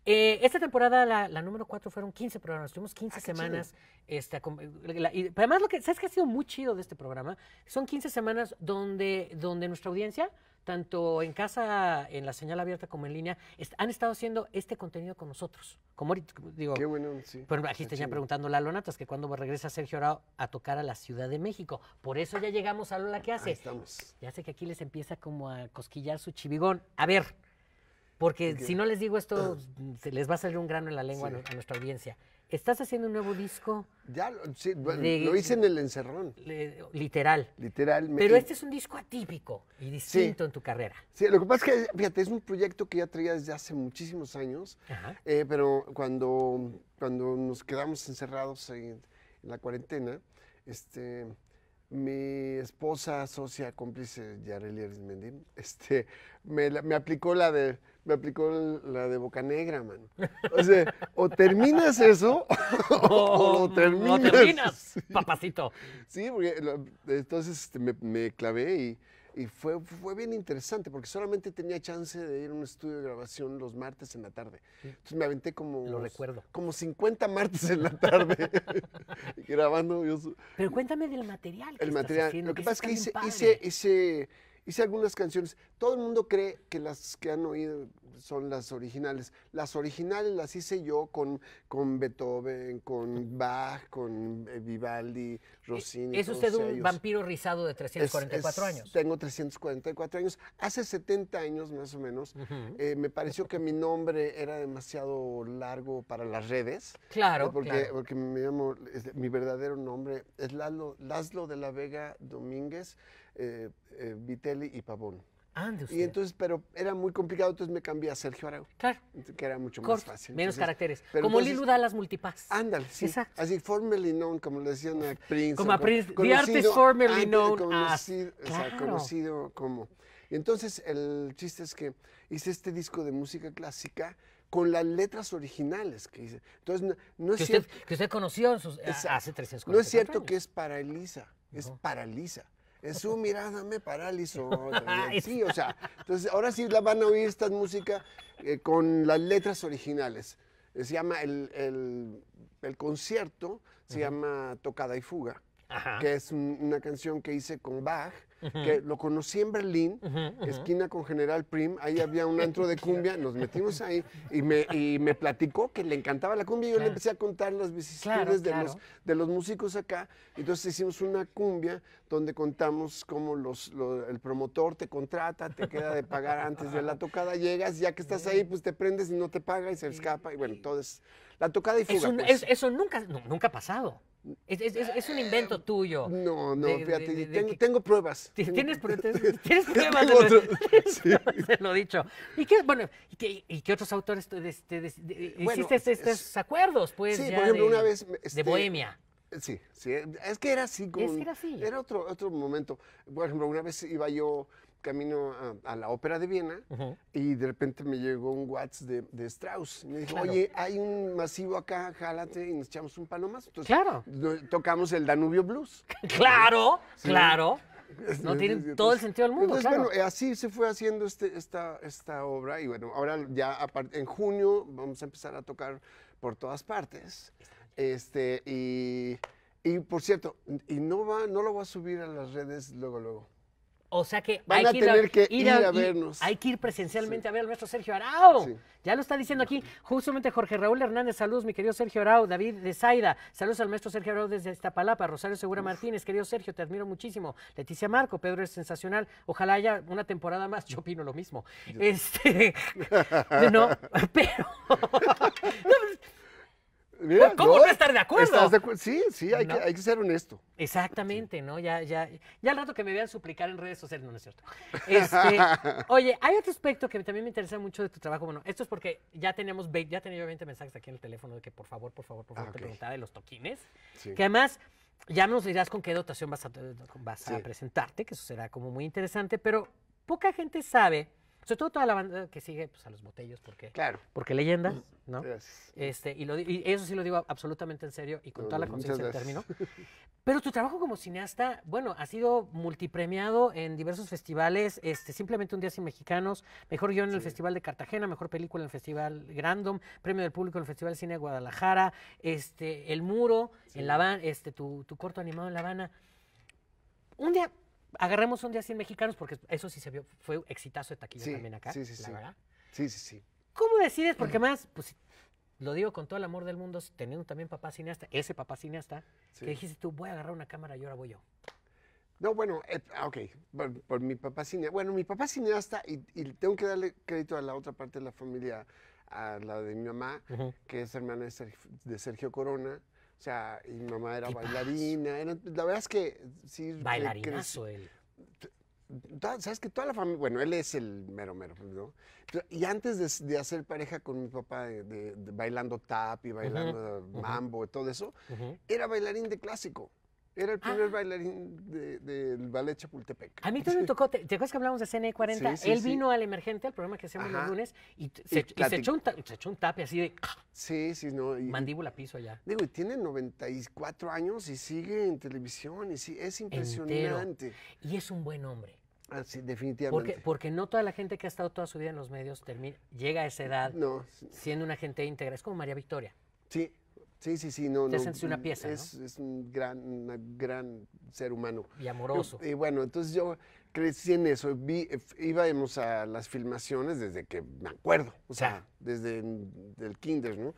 [SPEAKER 1] Eh, esta temporada, la, número cuatro fueron 15 programas. Tuvimos 15 ah, semanas. Este, además, lo que, ¿sabes que ha sido muy chido de este programa? Son 15 semanas donde, donde nuestra audiencia tanto en casa, en la señal abierta como en línea, han estado haciendo este contenido con nosotros. Como digo, Qué bueno, aquí te preguntando Lalo Natas que cuando regresa Sergio Arao a tocar a la Ciudad de México. Por eso ya llegamos a Lola que hace. Ya sé que aquí les empieza como a cosquillar su chivigón. A ver, porque si no les digo esto, [clears throat] se les va a salir un grano en la lengua a nuestra audiencia. Estás haciendo un nuevo disco.
[SPEAKER 2] Ya, lo, hice en el encerrón. literal. Literal. Pero este es un disco atípico y distinto en tu carrera. Sí, lo que pasa es que, fíjate, es un proyecto que ya traía desde hace muchísimos años, eh, pero cuando, cuando nos quedamos encerrados en, la cuarentena, este, mi esposa, socia, cómplice, Yareli Arismendi, este, me, me aplicó la de me aplicó la de Boca Negra, man. O sea, o terminas eso [laughs] o, terminas. No terminas, [laughs] papacito. Sí, porque entonces este, me, clavé y, fue, fue bien interesante porque solamente tenía chance de ir a un estudio de grabación los martes en la tarde. Entonces me aventé como... Lo recuerdo. Como 50 martes en la tarde [laughs] grabando. Pero cuéntame del material. El material. lo que, pasa es que hice, hice hice algunas canciones. Todo el mundo cree que las que han oído son las originales. Las originales las hice yo con, con Beethoven, con Bach, con eh, Vivaldi, eh, Rossini. ¿Es usted un vampiro
[SPEAKER 1] rizado de 344 años?
[SPEAKER 2] Tengo 344 años. Hace 70 años más o menos eh, me pareció que mi nombre era demasiado largo para las redes. Claro, porque, Porque mi verdadero nombre es Laszlo, Laszlo de la Vega Domínguez. Eh, eh, Vitelli y Pavón. Ande Y entonces, pero era muy complicado, entonces me cambié a Sergio Arau. Claro. Que era mucho más fácil. Menos caracteres. como entonces, Lilu
[SPEAKER 1] Dallas Multipass. Ándale, sí.
[SPEAKER 2] Así, formerly known, como le decían a Prince. Como a Prince. the artist formerly known ah, conocido, O sea, conocido como. entonces, el chiste es que hice este disco de música clásica con las letras originales que hice. Entonces, no, es cierto.
[SPEAKER 1] Que usted conoció hace tres años. No es cierto que
[SPEAKER 2] es para Elisa, es para Lisa en su mirada me paralizó. [laughs] Sí, o sea, entonces ahora sí la van a oír esta música eh, con las letras originales. Eh, se llama el, concierto, se llama Tocada y Fuga, que es una canción que hice con Bach que lo conocí en Berlín, esquina con General Prim, ahí había un antro de [laughs] cumbia, nos metimos ahí y me, y me platicó que le encantaba la cumbia y yo le empecé a contar las vicisitudes de, Los, de los músicos acá. Entonces hicimos una cumbia donde contamos cómo los, el promotor te contrata, te queda de pagar antes de la tocada, llegas, ya que estás ahí, pues te prendes y no te paga y se escapa y bueno, entonces es la tocada y fuga. Eso, pues.
[SPEAKER 1] eso nunca, nunca ha pasado. Es, es, un invento tuyo. No, no, fíjate, tengo, pruebas. Tienes, pruebas, ¿tienes de lo, he dicho. ¿Y qué, bueno, y qué, otros autores eh, hiciste estos acuerdos? Pues, sí, por ejemplo, una vez... Este, de Bohemia.
[SPEAKER 2] Sí, sí, es que era así. Como, es que era así. Era otro, otro momento. Por ejemplo, una vez iba yo camino a, la ópera de Viena y de repente me llegó un WhatsApp de, Strauss. Me dijo, oye, hay un masivo acá, jálate y nos echamos un más. Entonces, claro. Tocamos el Danubio Blues. [laughs] claro, claro. No tiene todo el pues, sentido del mundo. Entonces, bueno, así se fue haciendo este, esta, esta obra y bueno, ahora ya en junio vamos a empezar a tocar por todas partes. Este, y, por cierto, y no, va, no lo voy a subir a las redes luego, luego.
[SPEAKER 1] O sea que hay que ir vernos. Hay
[SPEAKER 2] que ir presencialmente a ver al maestro Sergio Arau. Ya
[SPEAKER 1] lo está diciendo aquí justamente Jorge Raúl Hernández. Saludos, mi querido Sergio Arau. David de Zaida. Saludos al maestro Sergio Arau desde Estapalapa. Rosario Segura Martínez. Querido Sergio, te admiro muchísimo. Leticia Marco. Pedro es sensacional. Ojalá haya una temporada más. [laughs] Yo opino lo mismo. Este. [laughs] no, pero. [laughs]
[SPEAKER 2] ¿Cómo no estar de acuerdo? sí, sí, hay, que, ser honesto.
[SPEAKER 1] Exactamente, ¿no? Ya, ya, ya al rato que me vean suplicar en redes sociales, no, es cierto. Este, [laughs] oye, hay otro aspecto que también me interesa mucho de tu trabajo. Bueno, esto es porque ya tenemos, ya tenía 20 mensajes aquí en el teléfono de que por favor, por favor, por favor, ah, te preguntaba de los toquines. Que además, ya nos dirás con qué dotación vas vas a presentarte, que eso será como muy interesante, pero poca gente sabe sobre todo toda la banda que sigue pues, a los botellos, porque, claro.
[SPEAKER 2] porque leyenda,
[SPEAKER 1] ¿no? Este, y, eso sí lo digo absolutamente en serio y con toda la conciencia del término. [laughs] Pero tu trabajo como cineasta, bueno, ha sido multipremiado en diversos festivales, este, simplemente un día sin mexicanos, mejor guión en el Festival de Cartagena, mejor película en el Festival Grandom, premio del público en el Festival Cine de Guadalajara, este, El Muro, en La este, tu corto animado en La Habana. Un día, agarremos un día 100 mexicanos, porque eso sí se vio, fue exitazo de taquilla también acá, sí, sí, sí. verdad. Sí, sí, sí. ¿Cómo decides? Porque [clears throat] más, pues lo digo con todo el amor del mundo, teniendo también papá cineasta, ese papá cineasta, que dijiste tú, voy a agarrar una cámara y ahora voy yo.
[SPEAKER 2] No, bueno, eh, ok, por, mi papá cineasta. Bueno, mi papá cineasta, y, tengo que darle crédito a la otra parte de la familia, a la de mi mamá, que es hermana de Sergio Corona, o sea, mi mamá era bailarina. la verdad es que sí. Bailarinazo él. Sabes que toda la familia, bueno, él es el mero mero, ¿no? Y antes de, hacer pareja con mi papá, de, bailando tap y bailando mambo y todo eso, era bailarín de clásico. Era el primer ah. bailarín del ballet Chapultepec. A mí [laughs] también me tocó, ¿te, acuerdas que hablamos de CNE 40 Sí, Él vino
[SPEAKER 1] al Emergente, al programa que hacemos los lunes,
[SPEAKER 2] y, se, echó un, tape así de... Sí, sí, no. mandíbula piso allá. Digo, y tiene 94 años y sigue en televisión, y sí, es impresionante. Y es un buen hombre. Ah, sí, definitivamente. Porque,
[SPEAKER 1] porque, no toda la gente que ha estado toda su
[SPEAKER 2] vida en los medios termina,
[SPEAKER 1] llega a esa edad siendo una gente íntegra. Es como María Victoria.
[SPEAKER 2] Sí. Sí, sí, sí, no, Te no. una mm, pieza, es, es un gran, gran ser humano. Y amoroso. Y, bueno, entonces yo crecí en eso. Vi, íbamos a las filmaciones desde que me acuerdo, o sea, desde el kinder, ¿no?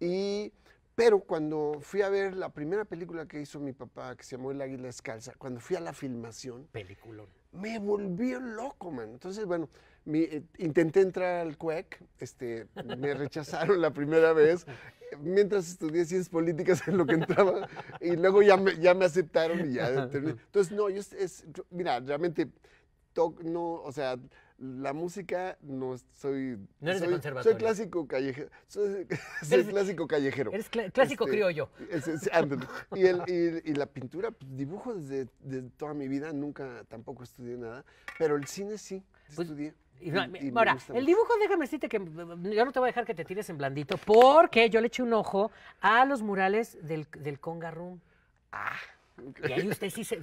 [SPEAKER 2] Y, pero cuando fui a ver la primera película que hizo mi papá, que se llamó El Águila Escalza, cuando fui a la filmación... Peliculón. Me volvió loco, man. Entonces, bueno, eh, intenté entrar al CUEC, este, me rechazaron la primera vez, mientras estudié ciencias políticas en lo que entraba, y luego ya me, ya me aceptaron y ya terminé. Entonces, no, yo, es, mira, realmente, no, o sea, la música no soy no eres soy, de soy clásico callejero soy, [laughs] clásico callejero eres clásico este, criollo y, el, y, la pintura pues, dibujo desde, toda mi vida nunca tampoco estudié nada pero el cine sí pues, estudié Ahora, el dibujo,
[SPEAKER 1] déjame decirte que mm, yo no te voy a dejar que te tires en blandito, porque yo le eché un ojo a los murales del, del Conga Room. Ah. Y ahí usted sí se.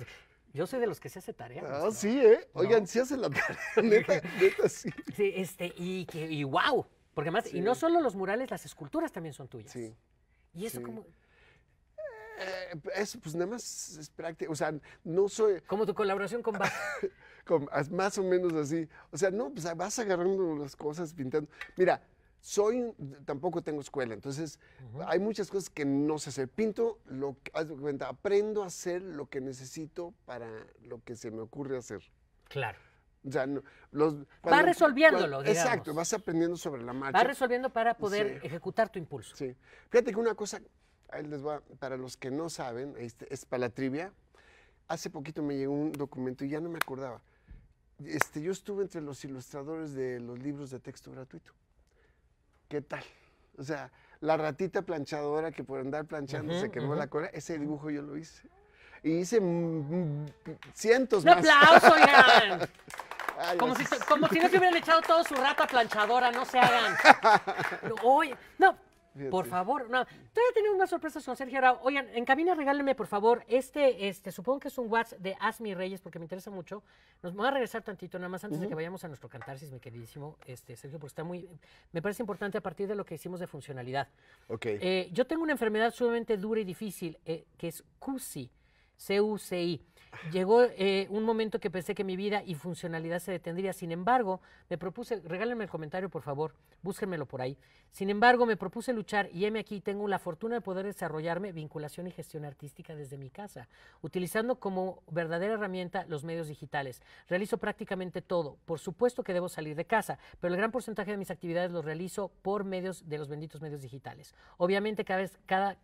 [SPEAKER 1] Yo soy de los que se hace tarea.
[SPEAKER 2] Ah, sí, ¿eh? Oigan,
[SPEAKER 1] sí hace la tarea. [laughs] neta, neta, sí. Sí, este, y, que, wow. Porque además, y no solo los murales, las esculturas también son tuyas. Sí. Y eso como. Eh,
[SPEAKER 2] eso, pues nada más es práctico. O sea, no soy. Como tu colaboración con Bach. [laughs] más o menos así. O sea, no, vas agarrando las cosas, pintando. Mira, soy, tampoco tengo escuela, entonces hay muchas cosas que no sé hacer. Pinto, lo, haz cuenta, aprendo a hacer lo que necesito para lo que se me ocurre hacer. Claro. O no, va resolviéndolo. exacto, vas aprendiendo sobre la marcha. Va resolviendo para poder ejecutar tu impulso. Sí. Fíjate que una cosa, les va, para los que no saben, este, es para la trivia. Hace poquito me llegó un documento y ya no me acordaba. Este, yo estuve entre los ilustradores de los libros de texto gratuito. ¿Qué tal? O sea, la ratita planchadora que por andar planchando se quemó la cola, ese dibujo yo lo hice. Y hice cientos más. ¡Un aplauso, [laughs] como, si, como, si, no se
[SPEAKER 1] hubieran echado todo su rata planchadora, no se hagan. [laughs] Oye, no, por favor, no. Todavía tenemos más sorpresas con Sergio Arau. Oigan, en cabina regálenme, por favor, este, este, supongo que es un WhatsApp de Asmi Reyes, porque me interesa mucho. Nos vamos a regresar tantito, nada más antes de que vayamos a nuestro cantarsis, mi queridísimo este, Sergio, porque está muy, me parece importante a partir de lo que hicimos de funcionalidad.
[SPEAKER 2] Ok. Eh,
[SPEAKER 1] yo tengo una enfermedad sumamente dura y difícil, eh, que es CUSI, C-U-C-I. Llegó eh, un momento que pensé que mi vida y funcionalidad se detendría. Sin embargo, me propuse, regálenme el comentario, por favor, búsquenmelo por ahí. Sin embargo, me propuse luchar y heme aquí, tengo la fortuna de poder desarrollarme vinculación y gestión artística desde mi casa, utilizando como verdadera herramienta los medios digitales. Realizo prácticamente todo. Por supuesto que debo salir de casa, pero el gran porcentaje de mis actividades los realizo por medios de los benditos medios digitales. Obviamente, cada, vez, cada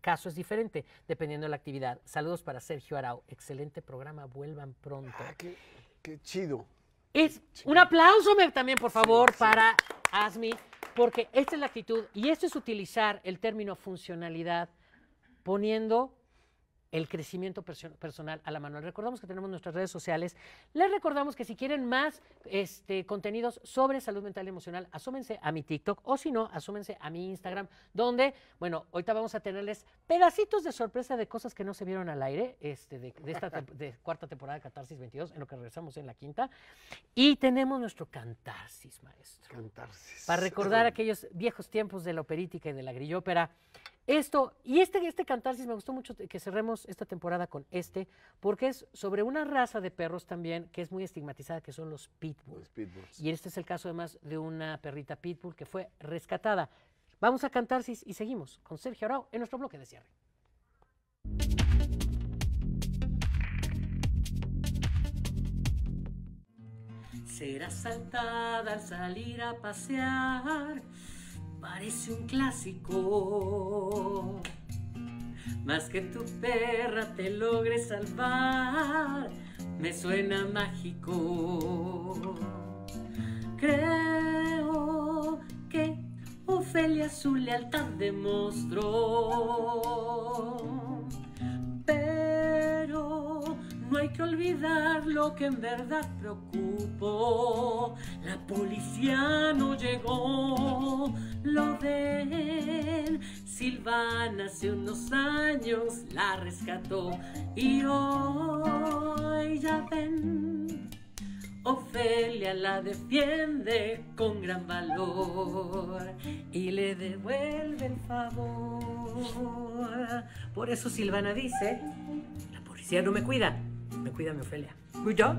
[SPEAKER 1] caso es diferente, dependiendo de la actividad. Saludos para Sergio Arau. Excelente este programa vuelvan pronto. Ah, qué, chido. un aplauso también, por favor, para Asmi, porque esta es la actitud y esto es utilizar el término funcionalidad poniendo el crecimiento personal a la mano. recordamos que tenemos nuestras redes sociales. Les recordamos que si quieren más este, contenidos sobre salud mental y emocional, asúmense a mi TikTok o si no, asúmense a mi Instagram, donde, bueno, ahorita vamos a tenerles pedacitos de sorpresa de cosas que no se vieron al aire este, de, esta cuarta temporada de Catarsis 22, en lo que regresamos en la quinta. Y tenemos nuestro Cantarsis, maestro. Cantarsis. Para recordar aquellos viejos tiempos de la operítica y de la grillópera. Esto, y este, este Cantarsis me gustó mucho que cerremos esta temporada con este, porque es sobre una raza de perros también que es muy estigmatizada, que son los pitbulls. Y este es el caso además de una perrita pitbull que fue rescatada. Vamos a Cantarsis y seguimos con Sergio Arau en nuestro bloque de cierre. Será asaltada al salir a pasear parece un clásico. Más que tu perra te logre salvar, me suena mágico. Creo que Ofelia su lealtad demostró no hay que olvidar lo que en verdad preocupó. La policía no llegó, lo ven. Silvana hace unos años la rescató y hoy ya ven. Ofelia la defiende con gran valor y le devuelve el favor. Por eso Silvana dice, la policía no me cuida, me cuida mi Ofelia. ¿Cuyo?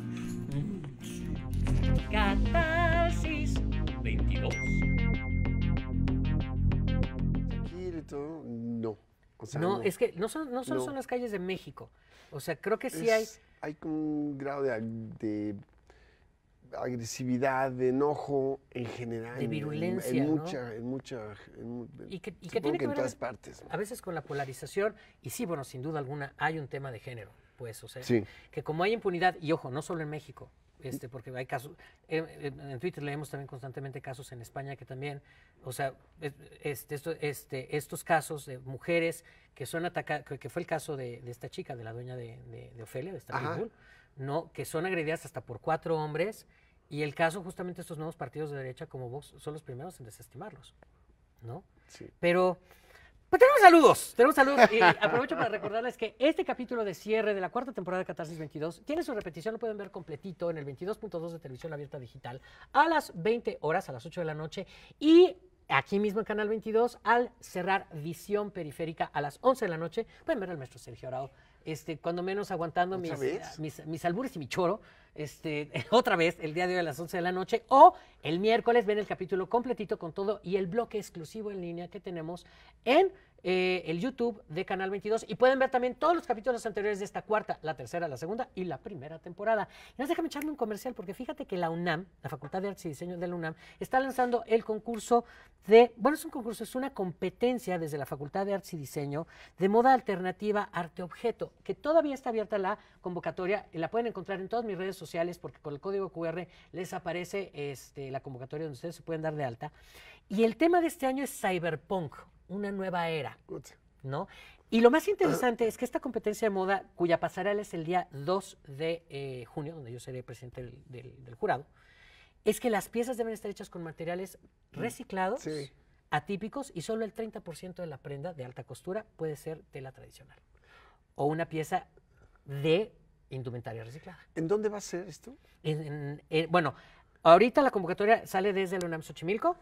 [SPEAKER 1] [laughs] Catarsis 22.
[SPEAKER 2] no. no, es que
[SPEAKER 1] no, solo son las calles de México. O sea, creo que sí hay.
[SPEAKER 2] Hay un grado de agresividad, de enojo en general. De virulencia. En, mucha, en y que, tiene que, ver todas partes.
[SPEAKER 1] A veces con la polarización, y sí, bueno, sin duda alguna, hay un tema de género, pues, o sea, que como hay impunidad, y ojo, no solo en México, mm. este, porque hay casos, eh, eh, en, Twitter leemos también constantemente casos en España que también, o sea, este, este, estos casos de mujeres que son atacadas, que, fue el caso de, esta chica, de la dueña de, de, Ofelia, de esta ¿no? que son agredidas hasta por cuatro hombres y el caso justamente de estos nuevos partidos de derecha como Vox son los primeros en desestimarlos, ¿no? Sí. Pero pues tenemos saludos, tenemos saludos. Y aprovecho para recordarles que este capítulo de cierre de la cuarta temporada de Catarsis 22 tiene su repetición, lo pueden ver completito en el 22.2 de Televisión Abierta Digital a las 20 horas, a las 8 de la noche. Y aquí mismo en Canal 22, al cerrar Visión Periférica a las 11 de la noche, pueden ver al maestro Sergio Arao, este, cuando menos aguantando mis, mis, mis albures y mi choro este, [laughs] otra vez el día de hoy a las 11 de la noche o el miércoles ven el capítulo completito con todo y el bloque exclusivo en línea que tenemos en eh, el YouTube de Canal 22 y pueden ver también todos los capítulos anteriores de esta cuarta, la tercera, la segunda y la primera temporada. Y no déjame echarme un comercial porque fíjate que la UNAM, la Facultad de Artes y Diseño de la UNAM, está lanzando el concurso de, bueno, es un concurso, es una competencia desde la Facultad de Artes y Diseño de moda alternativa arte-objeto, que todavía está abierta la convocatoria, y eh, la pueden encontrar en todas mis redes sociales porque con el código QR les aparece este, la convocatoria donde ustedes se pueden dar de alta. Y el tema de este año es cyberpunk, una nueva era. ¿No? Y lo más ah. interesante es que esta competencia de moda, cuya pasarela es el día 2 de eh, junio, donde yo seré presidente del, jurado, es que las piezas deben estar hechas con materiales mm. reciclados, atípicos, y solo el 30% de la prenda de alta costura puede ser tela tradicional. O una pieza de indumentaria reciclada. ¿En dónde va a ser esto? Eh, bueno, ahorita la convocatoria sale desde el UNAM Xochimilco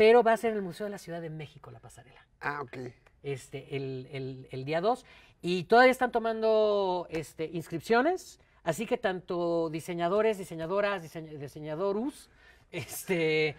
[SPEAKER 1] pero va a ser en el Museo de la Ciudad de México la pasarela. Ah, ok. Este, el, día 2. Y todavía están tomando este, inscripciones, así que tanto diseñadores, diseñadoras, diseñadorus, este,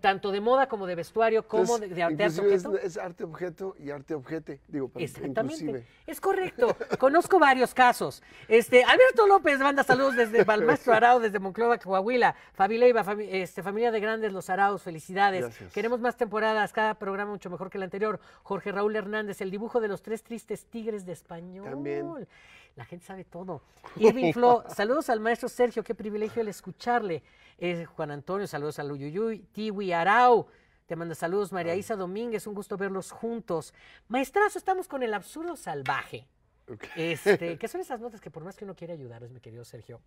[SPEAKER 1] tanto
[SPEAKER 2] de moda como de
[SPEAKER 1] vestuario, como de, arte objeto.
[SPEAKER 2] Es, arte objeto y arte objeto digo, Exactamente.
[SPEAKER 1] Es correcto. Conozco varios casos. Este, Alberto López manda saludos desde [laughs] Balmastro Arao, desde Monclova, Coahuila. Fabi Leiva, este, familia de grandes, los Araos, felicidades. Queremos más temporadas, cada programa mucho mejor que el anterior. Jorge Raúl Hernández, el dibujo de los tres tristes tigres de español. También. La gente sabe todo. Irving Flo, saludos al maestro Sergio, qué privilegio el escucharle. Es Juan Antonio, saludos a Luyuyuy. Tiwi Arau, te manda saludos. María Isa Domínguez, un gusto verlos juntos. Maestrazo, estamos con el absurdo salvaje. Este, [laughs] ¿Qué son esas notas que por más que uno quiere ayudarles, mi querido Sergio?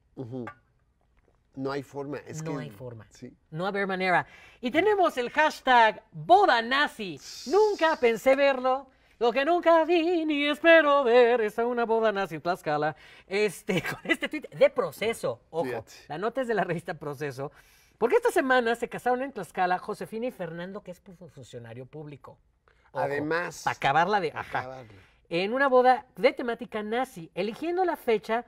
[SPEAKER 2] No hay forma. Es no hay forma.
[SPEAKER 1] No haber manera. Y tenemos el hashtag boda nazi. Nunca pensé verlo. Lo que nunca vi ni espero ver es a una boda nazi en Tlaxcala. Este, [laughs] con este tweet de proceso. Ojo, la nota es de la revista Proceso. Porque esta semana se casaron en Tlaxcala Josefina y Fernando, que es funcionario público. Además. acabarla de. Ajá. En una boda de temática nazi, eligiendo la fecha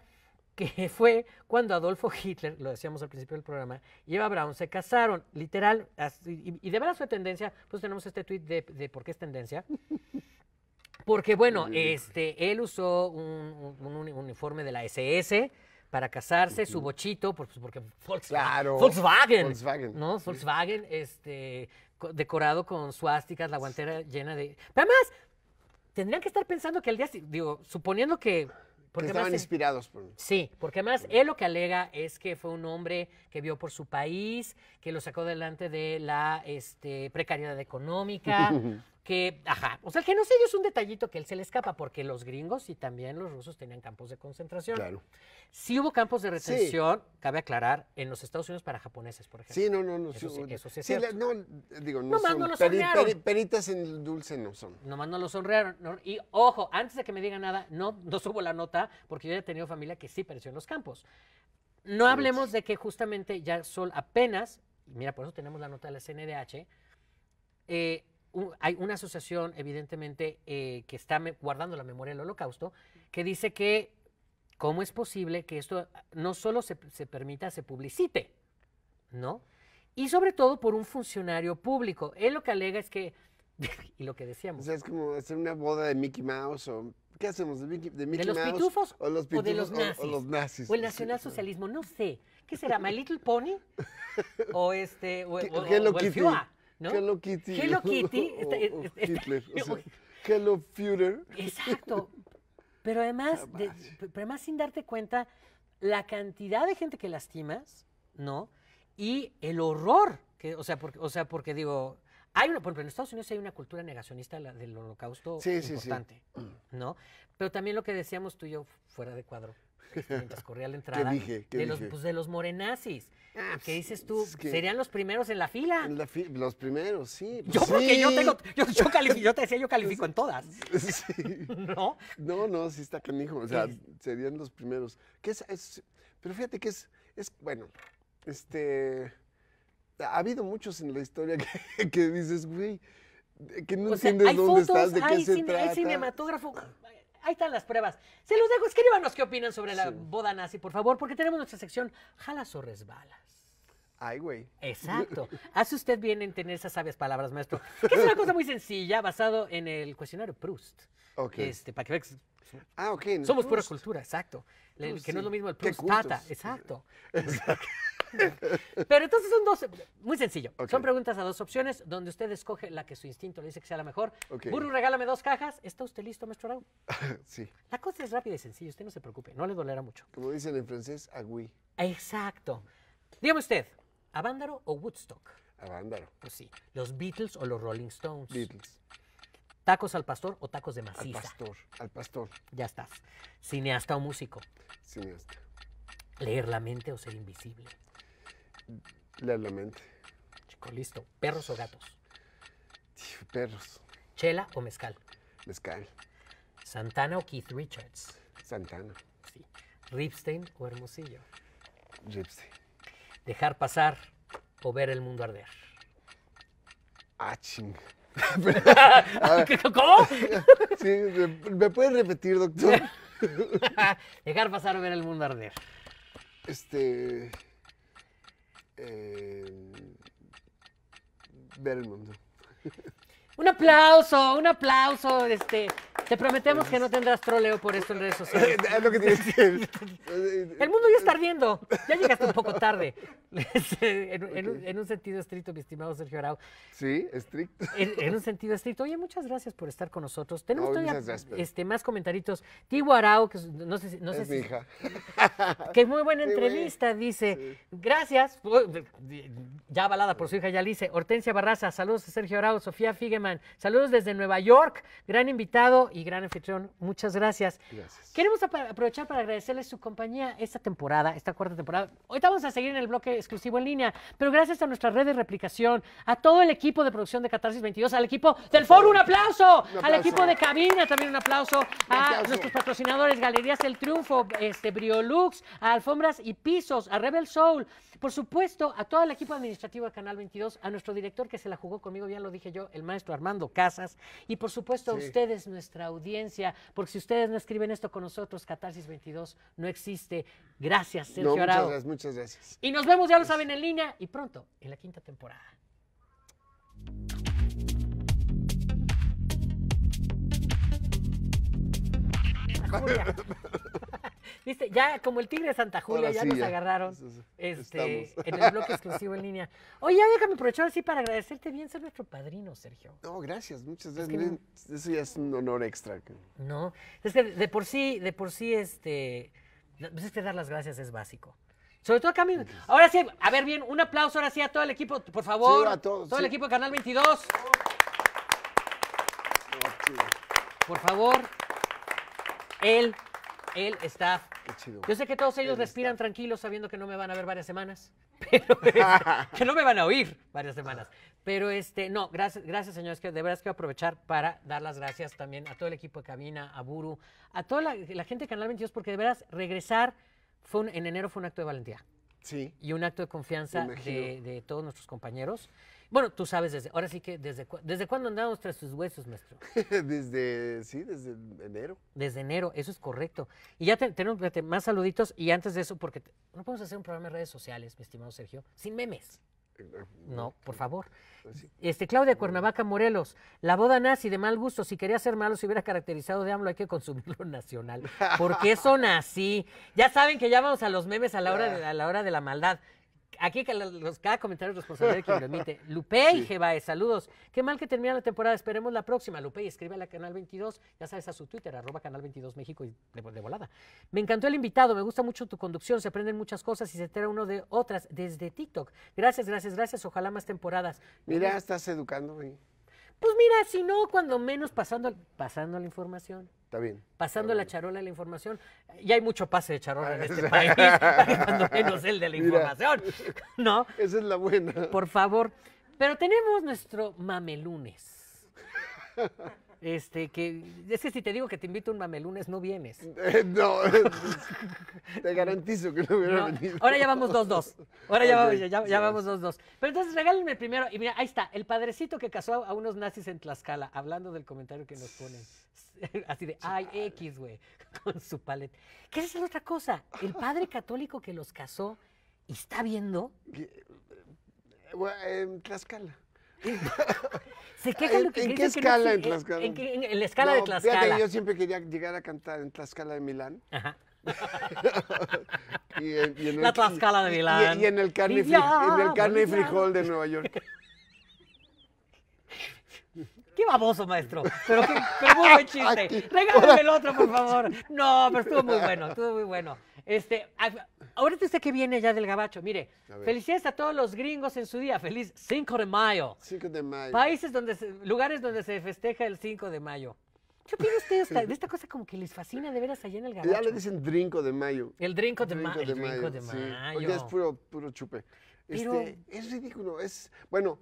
[SPEAKER 1] que [laughs] fue cuando Adolfo Hitler, lo decíamos al principio del programa, y Eva Braun se casaron, literal, y, de veras fue tendencia, pues tenemos este tuit de, de por qué es tendencia, porque bueno, este, él usó un, uniforme de la SS para casarse, su bochito, pues, porque Volkswagen, Volkswagen, Volkswagen, ¿no? Volkswagen, este, decorado con suásticas, la guantera llena de... Pero además, tendrían que estar pensando que al día, digo, suponiendo que...
[SPEAKER 2] que estaban inspirados por...
[SPEAKER 1] Sí, porque además él lo que alega es que fue un hombre que vio por su país, que lo sacó delante de la este, precariedad económica, [laughs] que, ajá, o sea, el genocidio es un detallito que él se le escapa, porque los gringos y también los rusos tenían campos de concentración. Claro. Sí hubo campos de retención, cabe aclarar, en los Estados Unidos para japoneses, por
[SPEAKER 2] ejemplo. Sí, no, no, no. sí, sí, no, digo, no, son, no peritas en dulce no son.
[SPEAKER 1] Nomás no lo sonrearon. y ojo, antes de que me diga nada, no, no subo la nota, porque yo ya he tenido familia que sí pereció en los campos. No hablemos de que justamente ya son apenas, mira, por eso tenemos la nota de la CNDH, eh, hay una asociación, evidentemente, eh, que está guardando la memoria del holocausto, que dice que cómo es posible que esto no solo se, permita, se publicite, ¿no? Y sobre todo por un funcionario público. Él lo que alega es que
[SPEAKER 2] [laughs] y lo que decíamos. O sea, es como hacer una boda de Mickey Mouse o... ¿Qué hacemos? ¿De, Mickey, de, los pitufos? O, los de los nazis. O, los nazis. el
[SPEAKER 1] nacionalsocialismo, no sé. ¿Qué será? ¿My Little Pony? [laughs] ¿O este? O, lo Hello Kitty. Hello Kitty.
[SPEAKER 2] Hello Führer. Exacto.
[SPEAKER 1] [laughs] Pero además, además sin darte cuenta, la cantidad de gente que lastimas, ¿no? Y el horror, que, o, sea, porque, o sea, porque digo, hay una, por en Estados Unidos hay una cultura negacionista del holocausto importante, ¿no? Pero también lo que decíamos tú y yo fuera de cuadro, mientras corría la entrada. dije? de, Los, pues, de los morenazis. Ah, ¿Qué dices tú? ¿Serían los primeros en la fila?
[SPEAKER 2] En la los primeros, sí. Pues yo porque yo tengo, yo, [laughs] califico, yo te decía, yo califico en todas. [laughs] ¿No? No, no, sí está canijo. O sea, serían los primeros. es, pero fíjate que es, bueno, este, ha habido muchos en la historia que, [laughs] dices, güey, que no entiendes dónde estás, de qué se trata. Hay
[SPEAKER 1] cinematógrafo ahí están las pruebas. Se los dejo, escríbanos qué opinan sobre la boda nazi, por favor, porque tenemos nuestra sección Jalas o resbalas.
[SPEAKER 2] Ay, güey. Exacto.
[SPEAKER 1] Hace usted bien en tener esas sabias palabras, maestro. Que es una cosa muy sencilla, basado en el cuestionario Proust. Ok. Este, para que veas. Ah, ok. Somos pura cultura, exacto. Pues que no es lo mismo el Proust exacto. Exacto. [laughs] Pero entonces son dos, muy sencillo. Son preguntas a dos opciones, donde usted escoge la que su instinto le dice que sea la mejor. Buru, regálame dos cajas. ¿Está usted listo, maestro Raúl?
[SPEAKER 2] [laughs] sí. La
[SPEAKER 1] cosa es rápida y sencilla, usted no se preocupe,
[SPEAKER 2] no le dolerá mucho. Como dicen en francés, agui.
[SPEAKER 1] Exacto. Dígame usted, ¿Avándaro o Woodstock? Avándaro. Pues sí. ¿Los Beatles o los Rolling Stones? Beatles. ¿Tacos al pastor o tacos de maciza? Al pastor, al pastor. Ya estás. ¿Cineasta o músico? Cineasta. ¿Leer la mente o ser invisible?
[SPEAKER 2] Lealmente
[SPEAKER 1] Chico, listo. ¿Perros o gatos? perros. ¿Chela o mezcal? Mezcal. ¿Santana o Keith Richards? Santana. Sí. ¿Ripstein o Hermosillo? Ripstein. ¿Dejar pasar o ver el mundo arder? Aching
[SPEAKER 2] ah, [laughs] ¿Cómo? [laughs] Sí, ¿me puedes repetir, doctor? [laughs] Dejar pasar o ver el mundo arder. Este. verilmemdi. [laughs]
[SPEAKER 1] Un aplauso, un aplauso. Este, te prometemos que no tendrás troleo por esto en redes sociales. [laughs] [laughs] El mundo ya está ardiendo. Ya llegaste un poco tarde. [laughs] Este, en, un sentido estricto, mi estimado Sergio Arau.
[SPEAKER 2] Sí, estricto.
[SPEAKER 1] En, un sentido estricto. Oye, muchas gracias por estar con nosotros. Tenemos todavía este, más comentaritos. Tigo Arau, que no sé, es Mi hija. Que muy buena entrevista, dice. Gracias. Ya avalada por su hija, ya dice Hortensia Barraza, saludos a Sergio Arau, Sofía Figue Saludos desde Nueva York, gran invitado y gran anfitrión. Muchas gracias. Queremos aprovechar para agradecerles su compañía esta temporada, esta cuarta temporada. Hoy vamos a seguir en el bloque exclusivo en línea, pero gracias a nuestra red de replicación, a todo el equipo de producción de Catarsis 22, al equipo del foro, un aplauso, al equipo de cabina también un aplauso, a nuestros patrocinadores, Galerías El Triunfo, este, Briolux, a Alfombras y Pisos, a Rebel Soul, por supuesto, a todo el equipo administrativo de Canal 22, a nuestro director que se la jugó conmigo, ya lo dije yo, el maestro Armando Casas y por supuesto a ustedes, nuestra audiencia, porque si ustedes no escriben esto con nosotros, Catarsis 22 no existe. Gracias, Sergio muchas Gracias,
[SPEAKER 2] muchas gracias.
[SPEAKER 1] Y nos vemos, ya lo saben, en línea y pronto en la quinta temporada. [laughs] [laughs] [laughs] Viste, ya como el tigre de Santa Julia, ya nos agarraron este, [laughs] en el bloque exclusivo en línea. Oye, déjame aprovechar así para agradecerte bien ser nuestro padrino, Sergio.
[SPEAKER 2] No, gracias, muchas gracias. Eso ya es un honor extra. No,
[SPEAKER 1] es que de por sí, de por sí, este, pues dar las gracias es básico. Sobre todo acá Ahora sí, a ver bien, un aplauso ahora sí a todo el equipo, por favor. a todos, todo el equipo de Canal 22. Por favor. El el staff.
[SPEAKER 2] Yo sé que todos ellos respiran
[SPEAKER 1] tranquilos sabiendo que no me van a ver varias semanas, [laughs] pero [laughs] que no me van a oír varias semanas. Pero este, no, gracias, gracias señores, que de verdad es que voy a aprovechar para dar las gracias también a todo el equipo de cabina, a Buru, a toda la, gente de Canal 22, porque de verdad regresar fue en enero fue un acto de valentía. Sí. Y un acto de confianza de todos nuestros compañeros. Bueno, tú sabes desde, ahora sí que desde, desde cuándo andamos tras sus huesos, maestro.
[SPEAKER 2] [laughs] desde, sí, desde enero.
[SPEAKER 1] Desde enero, eso es correcto. Y ya tenemos más saluditos y antes de eso, porque no podemos hacer un programa de redes sociales, mi estimado Sergio, sin memes. Eh, no, por favor. Eh, este, Claudia Cuernavaca Morelos, la boda nazi de mal gusto, si quería ser malo, si hubiera caracterizado de AMLO, hay que consumirlo [laughs] nacional. Porque qué son así? Ya saben que ya vamos a los memes a la hora a la, hora de la maldad. Aquí cada comentario es responsable de quien lo emite. [laughs] Lupe y sí. saludos. Qué mal que termina la temporada, esperemos la próxima. Lupe, escribe a la Canal 22, ya sabes, a su Twitter, arroba Canal 22 México y de, volada. Me encantó el invitado, me gusta mucho tu conducción, se aprenden muchas cosas y se entera uno de otras desde TikTok. Gracias, gracias, gracias, ojalá más temporadas. Mira, estás educando. Pues mira, si no, cuando menos pasando, pasando la información. Está bien. Pasando la charola a la información. Ya hay mucho pase de charola en ah, este [laughs] país, [laughs]
[SPEAKER 2] cuando menos el de la información.
[SPEAKER 1] ¿No? Esa es la buena. Por favor. Pero tenemos nuestro mamelunes. [laughs] Este, que es que si te digo que te invito a un mamelunes, no vienes. [laughs] Eh, no,
[SPEAKER 2] [laughs] te garantizo que no hubiera venido. Ahora ya vamos Dos, dos. Ahora ya, vamos dos, dos.
[SPEAKER 1] Pero entonces regálenme primero. Y mira, ahí está, el padrecito que casó a unos nazis en Tlaxcala, hablando del comentario que nos ponen. [laughs] Así de, ay, X, güey, con su palet. ¿Qué es la otra cosa? El padre católico que los casó y está viendo. Eh,
[SPEAKER 2] en Tlaxcala que ¿En, qué escala en Tlaxcala? En, en, la escala de Tlaxcala. Fíjate, yo siempre quería llegar a cantar en Tlaxcala de Milán. [laughs] en, la Tlaxcala de Milán. Y, en el carne, y, en el frijol de Nueva York. [laughs]
[SPEAKER 1] Qué baboso, maestro. Pero, qué, pero muy buen [laughs] chiste. Regálame el otro, por favor. No, pero estuvo muy bueno, estuvo muy bueno. Este, ahorita usted que viene ya del gabacho, mire, felicidades a todos los gringos en su día, feliz 5 de mayo. 5 de mayo. Países donde, lugares donde se festeja el 5 de mayo. ¿Qué
[SPEAKER 2] opina usted de
[SPEAKER 1] esta cosa como que les fascina de veras allá en el gabacho? Ya le
[SPEAKER 2] dicen drinko de mayo. El
[SPEAKER 1] drinko de, mayo. El drinco de mayo. Sí. Porque es puro,
[SPEAKER 2] puro chupe. Este, es ridículo, es, bueno,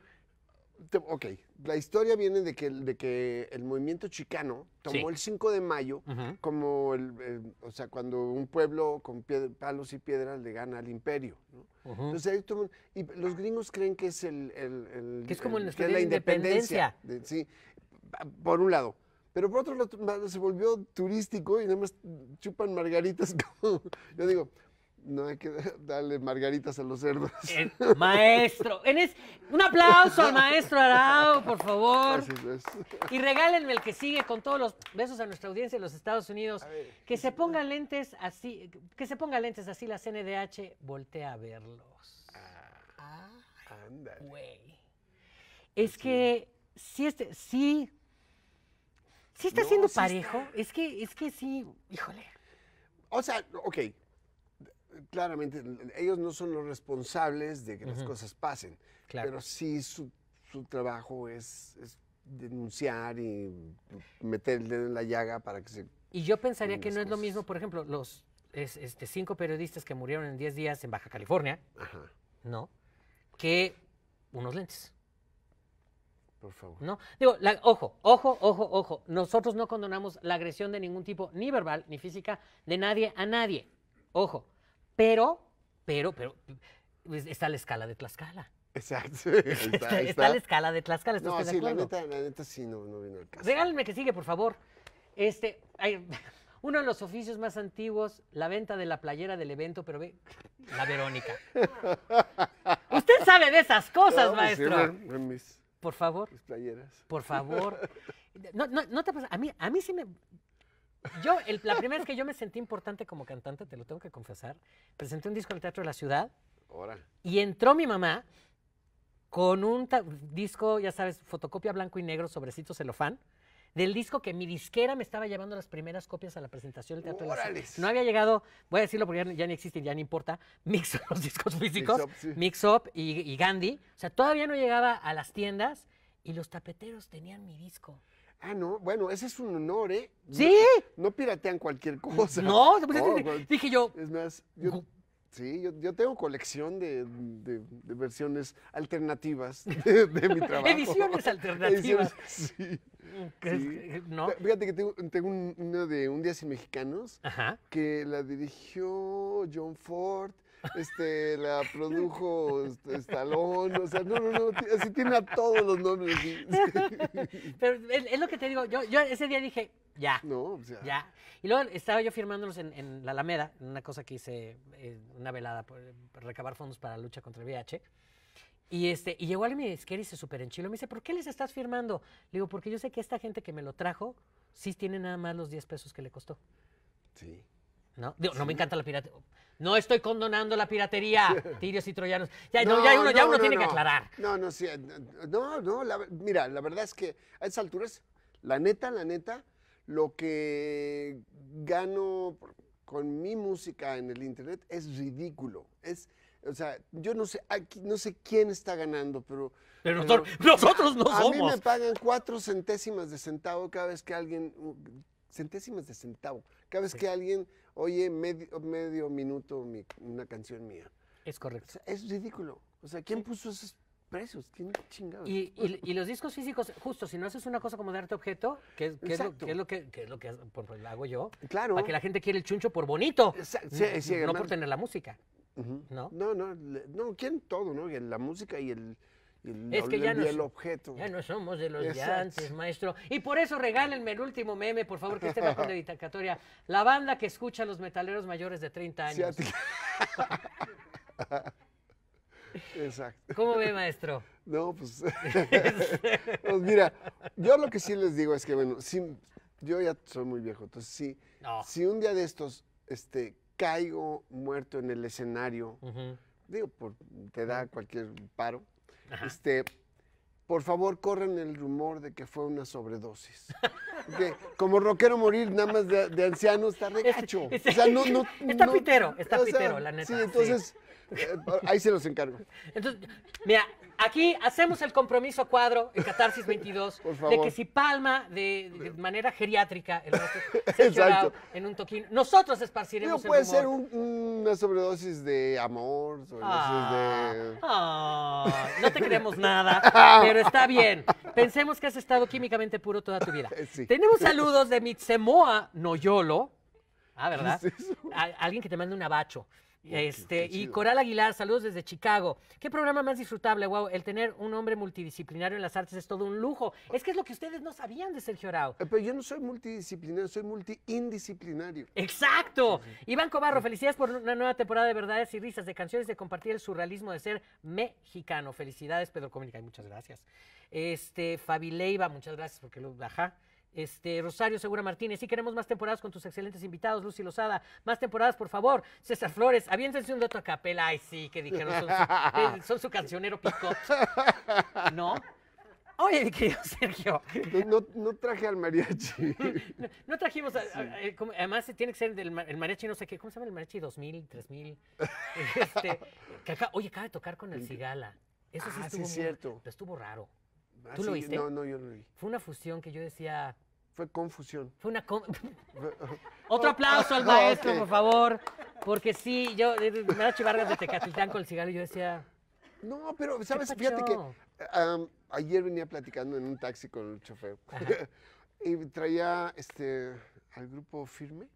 [SPEAKER 2] ok, la historia viene de que, de que el movimiento chicano tomó el 5 de mayo como, el, o sea, cuando un pueblo con palos y piedras le gana al imperio. ¿no? ahí toman, y los gringos creen que es el... que es como es la independencia. sí, por un lado. Pero por otro lado se volvió turístico y nada más chupan margaritas. [laughs] Como, yo digo, no hay que [laughs] darle margaritas a los cerdos. Eh, [laughs] maestro.
[SPEAKER 1] un aplauso al maestro Arau, por
[SPEAKER 2] favor.
[SPEAKER 1] Y regálenme el que sigue con todos los besos a nuestra audiencia de los Estados Unidos. que se pongan lentes así, que se pongan lentes así la CNDH, voltea a verlos.
[SPEAKER 2] Ah, güey. Pues
[SPEAKER 1] es que sí, este, sí, sí está siendo parejo. Es que,
[SPEAKER 2] es que sí, híjole. O sea, ok, claramente ellos no son los responsables de que las cosas pasen, pero sí su, trabajo es, denunciar y meterle en la llaga para que se...
[SPEAKER 1] Y yo pensaría que no es lo mismo, por ejemplo, los este, cinco periodistas que murieron en 10 días en Baja California, ¿no? Que unos lentes. Por favor. No, digo, ojo, ojo, ojo, ojo. Nosotros no condonamos la agresión de ningún tipo, ni verbal, ni física, de nadie a nadie. Ojo, pero, pero, pero, pues, está la escala de Tlaxcala.
[SPEAKER 2] Exacto. [laughs] Está, la escala
[SPEAKER 1] de Tlaxcala. no, sí, la neta,
[SPEAKER 2] la neta sí, no, no vino al caso.
[SPEAKER 1] Regálenme que sigue, por favor. Este, hay, [laughs] uno de los oficios más antiguos, la venta de la playera del evento, pero ve, la Verónica. [laughs] Usted sabe de esas cosas, pues, maestro.
[SPEAKER 2] por favor. Mis playeras. Por favor.
[SPEAKER 1] No, no, no te pasa. A mí, a mí sí me. Yo, la primera vez que yo me sentí importante como cantante, te lo tengo que confesar, presenté un disco en el Teatro de la Ciudad. Y entró mi mamá con un disco, ya sabes, fotocopia blanco y negro, sobrecito celofán, del disco que mi disquera me estaba llevando las primeras copias a la presentación del Teatro de la Ciudad. No había llegado, voy a decirlo porque ya, ni existe, ya ni importa, [laughs] Mix Up, los discos físicos, Mix Up, y Gandhi. O sea, todavía no llegaba a las tiendas
[SPEAKER 2] y los tapeteros tenían mi disco. Ah, no, bueno, ese es un honor, ¿eh? Sí. No, piratean cualquier cosa. No, pues, pues, pues dije yo. Es más, yo, sí, yo, tengo colección de, de, versiones alternativas [laughs] de, mi trabajo. Ediciones alternativas. sí, ¿No? Fíjate que tengo, tengo una de Un Día Sin Mexicanos que la dirigió John Ford este, la produjo Estalón, este, o sea, no, no, no, así tiene a todos los nombres. [laughs]
[SPEAKER 1] Pero es, lo que te digo, yo, ese día dije,
[SPEAKER 2] ya, no, o pues sea, ya.
[SPEAKER 1] Y luego estaba yo firmándolos en, la Alameda, una cosa que hice, eh, una velada, por, recabar fondos para la lucha contra el VIH. Y, este, y llegó alguien y me se superenchiló, chilo. Me dice, ¿por qué les estás firmando? Le digo, porque yo sé que esta gente que me lo trajo, sí tiene nada más los 10 pesos que le costó.
[SPEAKER 2] Sí. ¿No?
[SPEAKER 1] Digo, no me encanta la pirata. No estoy condonando la piratería, tirios y troyanos. Ya, uno, tiene que aclarar.
[SPEAKER 2] No, no, sí, no, no, mira, la verdad es que a esas alturas, la neta, la neta, lo que gano con mi música en el internet es ridículo. Es, o sea, yo no sé, no sé quién está ganando, pero... Pero, [laughs] nosotros, no somos. A mí me pagan cuatro centésimas de centavo cada vez que alguien... Centésimas de centavo. Cada vez que alguien oye medio, medio minuto una canción mía. Es correcto. es ridículo. O sea, ¿quién puso esos precios? ¿Quién chingados? Y,
[SPEAKER 1] los discos físicos, justo, si no haces una cosa como darte objeto, que, es, lo, que es lo que, hago yo, claro. para que la gente quiera el chuncho por bonito, no por tener la música.
[SPEAKER 2] ¿No? No, no, no, quieren todo, ¿no? La música y el es que ya no, el objeto. Ya
[SPEAKER 1] no somos de los Exacto. maestro. Y por eso regálenme el último meme, por favor, que esté bajo la [laughs] dictatoria. La banda que escucha a los metaleros mayores de 30 años.
[SPEAKER 2] [laughs] Exacto. ¿Cómo ve, maestro? No, pues, [laughs] pues, mira, yo lo que sí les digo es que, bueno, si, yo ya soy muy viejo, entonces sí, si, un día de estos este, caigo muerto en el escenario, digo, por, te da cualquier paro, este, por favor, corren el rumor de que fue una sobredosis. [laughs] como rockero morir nada más de, anciano está regacho. O sea, no, [laughs] está pitero, está pitero, la neta. Sí, entonces... Eh, ahí se los encargo. Entonces,
[SPEAKER 1] mira, aquí hacemos el compromiso cuadro en Catarsis 22 de que si palma de, manera geriátrica el en un toquín, nosotros esparciremos no, puede ser
[SPEAKER 2] una sobredosis de amor, sobredosis de... Ah,
[SPEAKER 1] no te creemos nada, [laughs] pero está bien. Pensemos que has estado químicamente puro toda tu vida. Eh, Tenemos saludos de Mitsemoa Noyolo. Ah, ¿verdad? Alguien que te mande un abacho. Este, y Coral Aguilar, saludos desde Chicago. ¿Qué programa más disfrutable? Wow, el tener un hombre multidisciplinario en las artes es todo un lujo. Es que es lo que ustedes no sabían de Sergio Arau. Eh, pero yo no soy multidisciplinario, soy multi Exacto. Iván Cobarro, felicidades por una nueva temporada de verdades y risas, de canciones, de compartir el surrealismo de ser mexicano. Felicidades, Pedro y muchas gracias. Este, Fabi Leiva, muchas gracias porque lo baja este, Rosario Segura Martínez, sí queremos más temporadas con tus excelentes invitados, Lucy Lozada, más temporadas, por favor. César Flores, aviéntense un dato a capela, ay sí, que dijeron, son su, eh, [laughs] son su cancionero picot. ¿No?
[SPEAKER 2] Oye, querido Sergio. Pues no, no traje al mariachi. [laughs]
[SPEAKER 1] No, trajimos, eh, además eh, tiene que ser del, el mariachi, no sé qué, ¿cómo se llama el mariachi? 2000, 3000. Este, que oye, acaba de tocar con el Cigala. Eso sí ah, estuvo, cierto. estuvo raro. Ah, ¿Tú lo viste? No, no, yo no lo vi. Fue una fusión que yo decía... Fue confusión. Fue una... [laughs] Otro oh, aplauso ah, al maestro, por favor. Porque sí, yo... Nacho eh, eh, Vargas de Tecatitán con el cigarro yo decía...
[SPEAKER 2] No, pero, ¿sabes? Fíjate que ayer venía platicando en un taxi con el chofer. [laughs] y traía este, al grupo Firme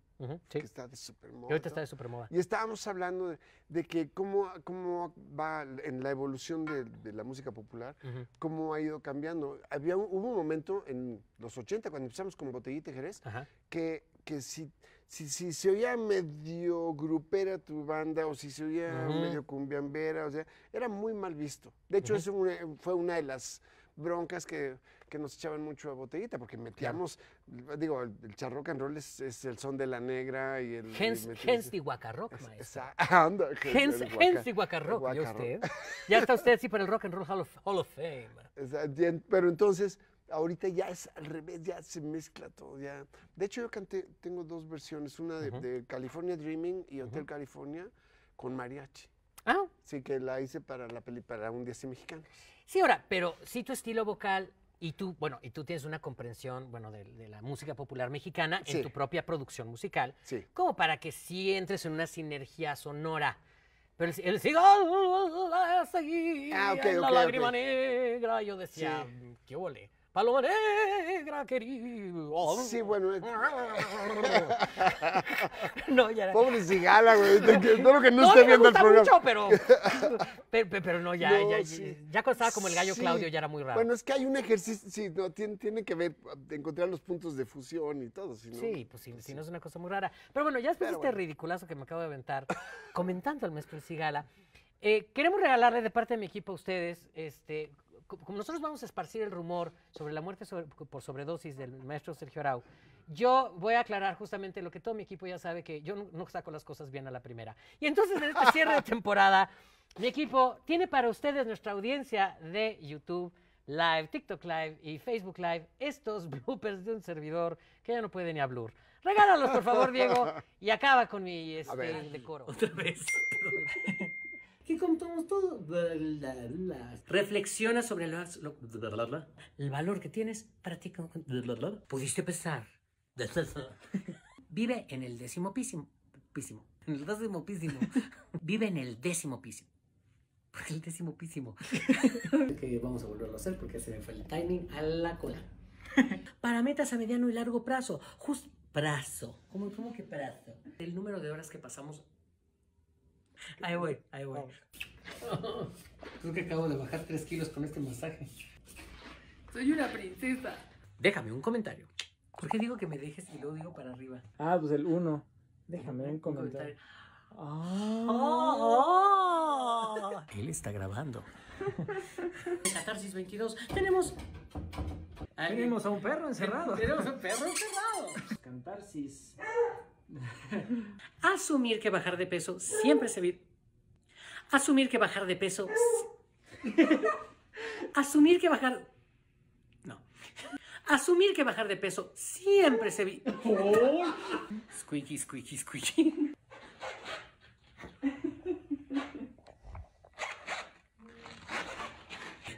[SPEAKER 2] que está de supermoda. Y Y estábamos hablando de, que cómo, cómo, va en la evolución de, la música popular, cómo ha ido cambiando. Había hubo un momento en los 80, cuando empezamos con Botellita Jerez, que, que si, si, se oía medio grupera tu banda o si se oía medio cumbiambera, o sea, era muy mal visto. De hecho, eso fue una de las broncas que que nos echaban mucho a botellita, porque metíamos, digo, el, charro charrock and roll es, el son de la negra y el... Hens, y maestro. [laughs] Ah, hens, y guacarrock, ¿Ya, usted?
[SPEAKER 1] ya está usted así para el Rock and Roll Hall of,
[SPEAKER 2] Fame. Pero entonces, ahorita ya es al revés, ya se mezcla todo. Ya. De hecho, yo canté, tengo dos versiones, una de, California Dreaming y Hotel California con mariachi. Ah. Sí, que la hice para, la peli, para un día así mexicano.
[SPEAKER 1] Sí, ahora, pero si tu estilo vocal y tú, bueno, y tú tienes una comprensión, bueno, de, la música popular mexicana en tu propia producción musical, sí. como para que sí entres en una sinergia sonora. Pero el, el ah, la ah, lágrima negra, yo decía, mm, qué ole. Paloma ¡Eh, querido. Sí, bueno. [laughs] no,
[SPEAKER 2] ya. Pobre cigala, güey. No lo que no, esté viendo el programa. Mucho, pero, [laughs]
[SPEAKER 1] pero, pero no, ya, ya, ya, ya estaba como el gallo Claudio, ya era muy raro. Bueno,
[SPEAKER 2] es que hay un ejercicio, sí, tiene, que ver, encontrar los puntos de fusión y todo. sí, pues si, sí. no
[SPEAKER 1] es una cosa muy rara. Pero bueno, ya después de este ridiculazo que me acabo de aventar, comentando al maestro Cigala, eh, queremos regalarle de parte de mi equipo a ustedes este, como nosotros vamos a esparcir el rumor sobre la muerte por sobredosis del maestro Sergio Arau, yo voy a aclarar justamente lo que todo mi equipo ya sabe, que yo no, saco las cosas bien a la primera. Y entonces en este cierre de temporada, mi equipo tiene para ustedes nuestra audiencia de YouTube Live, TikTok Live y Facebook Live estos [laughs] bloopers de un servidor que ya no puede ni hablar. Regálalos, por favor, Diego, y acaba con mi este, decoro. Otra vez. ¿Qué contamos todo. Reflexiona sobre el, el valor que tienes para ti. Pudiste pesar. [laughs] Vive en el décimo písimo. En el décimo písimo. [laughs] Vive en el décimo písimo. Porque el décimo písimo. que [laughs] vamos a volverlo a hacer porque se me fue el timing a la cola. para metas a mediano y largo plazo. Just, plazo. ¿Cómo, que plazo? El número de horas que pasamos Ahí voy, ahí voy. Creo que acabo de bajar 3 kilos con este masaje.
[SPEAKER 2] Soy una princesa.
[SPEAKER 1] Déjame un comentario. ¿Por qué digo que me dejes y lo digo para arriba? Ah, pues el 1. Déjame un comentario. Ah. [laughs] Él está grabando. [laughs] Catarsis 22. Tenemos. Tenemos a un perro encerrado. Tenemos un perro encerrado. Catarsis. [laughs] Asumir que bajar de peso siempre se vi... Asumir que bajar de peso. [laughs] Asumir que bajar. No. Asumir que bajar de peso siempre se vi... [laughs] Squeaky, squeaky, squeaky.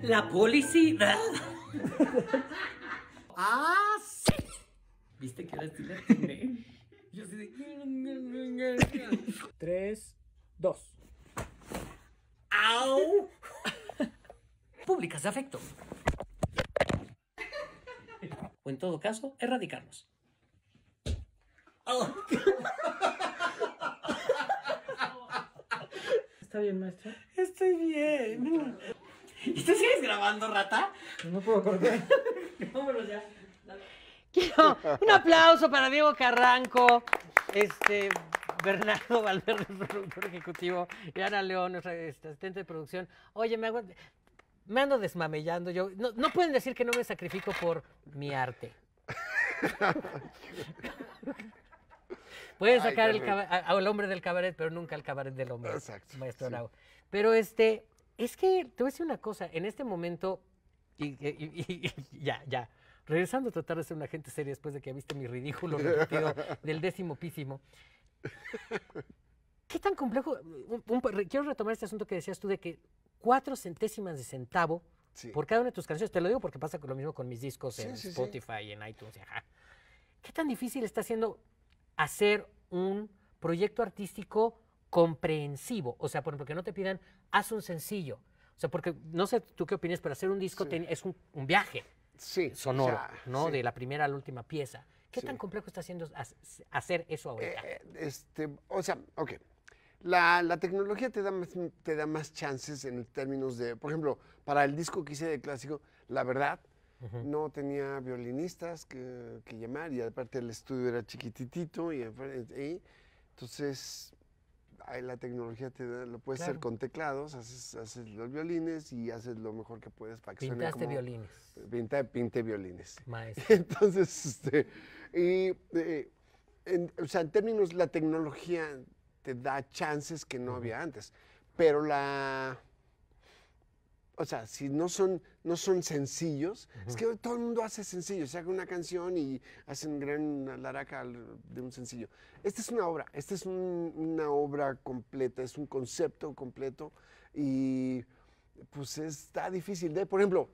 [SPEAKER 1] La policía. ¡Ah, sí! ¿Viste que ahora sí la yo así de... [laughs] Tres, dos. ¡Au! Públicas de afecto. O en todo caso, erradicarnos. ¿Está bien, maestra? Estoy bien. ¿Y tú sigues grabando, rata? No puedo cortar. Vámonos [laughs] ya. Dale. Quiero un aplauso para Diego Carranco, este, Bernardo Valverde, [laughs] productor ejecutivo, y Ana León, nuestra asistente de producción. Oye, me hago, me ando desmamellando yo. No, pueden decir que no me sacrifico por mi arte. [laughs] pueden sacar el al hombre del cabaret, pero nunca al cabaret del hombre. Exacto. Maestro Pero este, es que te voy a decir una cosa, en este momento, y ya, ya, regresando a tratar de ser una gente seria después de que viste mi ridículo [laughs] del décimo písimo. ¿Qué tan complejo? quiero retomar este asunto que decías tú de que cuatro centésimas de centavo por cada una de tus canciones. Te lo digo porque pasa lo mismo con mis discos en Spotify y en iTunes. Ajá. ¿Qué tan difícil está siendo hacer un proyecto artístico comprensivo? O sea, por ejemplo, que no te pidan, haz un sencillo. O sea, porque no sé tú qué opinas, pero hacer un disco es un, un viaje sí, eh, ¿no? De la primera a la última pieza. ¿Qué tan complejo está haciendo hacer eso ahorita? Eh, eh,
[SPEAKER 2] este, o sea, ok. La, tecnología te da, más, te da más chances en términos de, por ejemplo, para el disco que hice de clásico, la verdad, no tenía violinistas que, que, llamar y aparte el estudio era chiquititito y entonces la tecnología te da, lo puedes hacer con teclados, haces, los violines y haces lo mejor que puedes para que suene como, violines. Pinta, violines. Maestro. [laughs] Entonces, este, y, eh, en, o sea, en términos, la tecnología te da chances que no había antes, pero la, o sea, si no son no son sencillos. Es que todo el mundo hace sencillos, saca una canción y hacen gran laraca de un sencillo. Esta es una obra, esta es una obra completa, es un concepto completo y pues está difícil de, por ejemplo,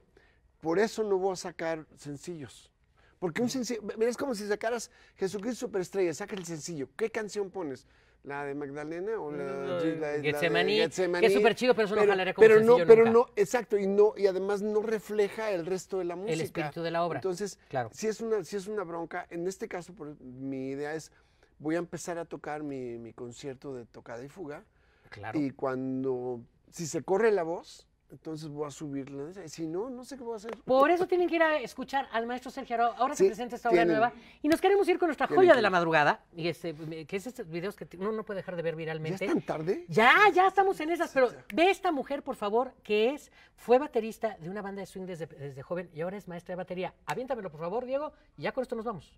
[SPEAKER 2] por eso no voy a sacar sencillos. Porque un sencillo, es como si sacaras Jesucristo Superestrella, saca el sencillo. ¿Qué canción pones? la de Magdalena o la, de Getsemaní, que es súper chido, pero eso pero, no jalaría como pero no, pero no, exacto, y no y además no refleja el resto de la música. El espíritu de la obra. Entonces, si es una si es una bronca, en este caso por, mi idea es voy a empezar a tocar mi, mi concierto de tocada y fuga. Claro. Y cuando si se corre la voz, entonces voy a subirla. Si no, no sé qué voy a hacer. Por eso
[SPEAKER 1] tienen que ir a escuchar al maestro Sergio Ahora se presenta esta obra nueva. Y nos queremos ir con nuestra joya de la madrugada, y este, que es estos videos que uno no puede dejar de ver viralmente. ¿Ya es tan tarde? Ya, ya estamos en esas. Pero ve esta mujer, por favor, que es, fue baterista de una banda de swing desde, desde joven y ahora es maestra de batería. Aviéntamelo, por favor, Diego, y ya con esto nos vamos.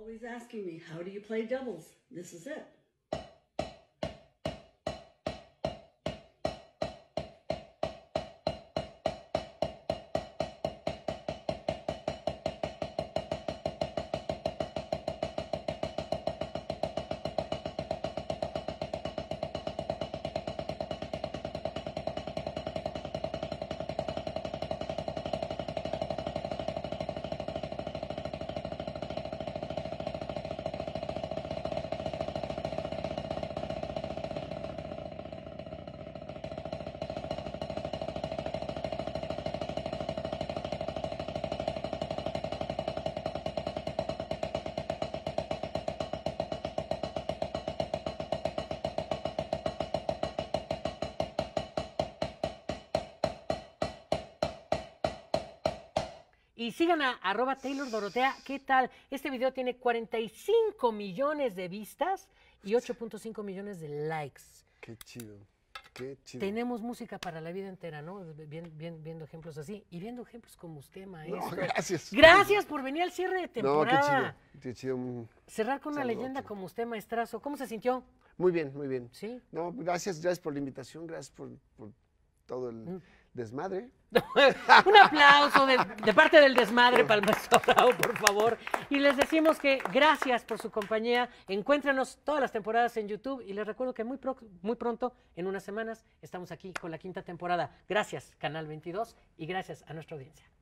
[SPEAKER 2] Always asking me, how do you
[SPEAKER 1] play doubles? This is it. Y sigan a arroba Taylor Dorotea. ¿Qué tal? Este video tiene 45 millones de vistas y 8.5 millones de likes.
[SPEAKER 2] Qué chido. Qué chido.
[SPEAKER 1] Tenemos música para la vida entera, ¿no? viendo ejemplos así y viendo ejemplos como usted, maestro. No, [laughs] gracias. Gracias por venir al cierre de temporada. No,
[SPEAKER 2] qué chido. Qué chido.
[SPEAKER 1] Cerrar con una leyenda
[SPEAKER 2] como usted, maestrazo. ¿Cómo se sintió? Muy bien, muy bien. Sí. No, gracias, gracias por la invitación, gracias por, todo el mm. desmadre. [laughs] Un aplauso de, parte
[SPEAKER 1] del desmadre para por favor. Y les decimos que gracias por su compañía. Encuéntranos todas las temporadas en YouTube y les recuerdo que muy, muy pronto, en unas semanas, estamos aquí con la quinta temporada. Gracias, Canal 22, y gracias a nuestra audiencia.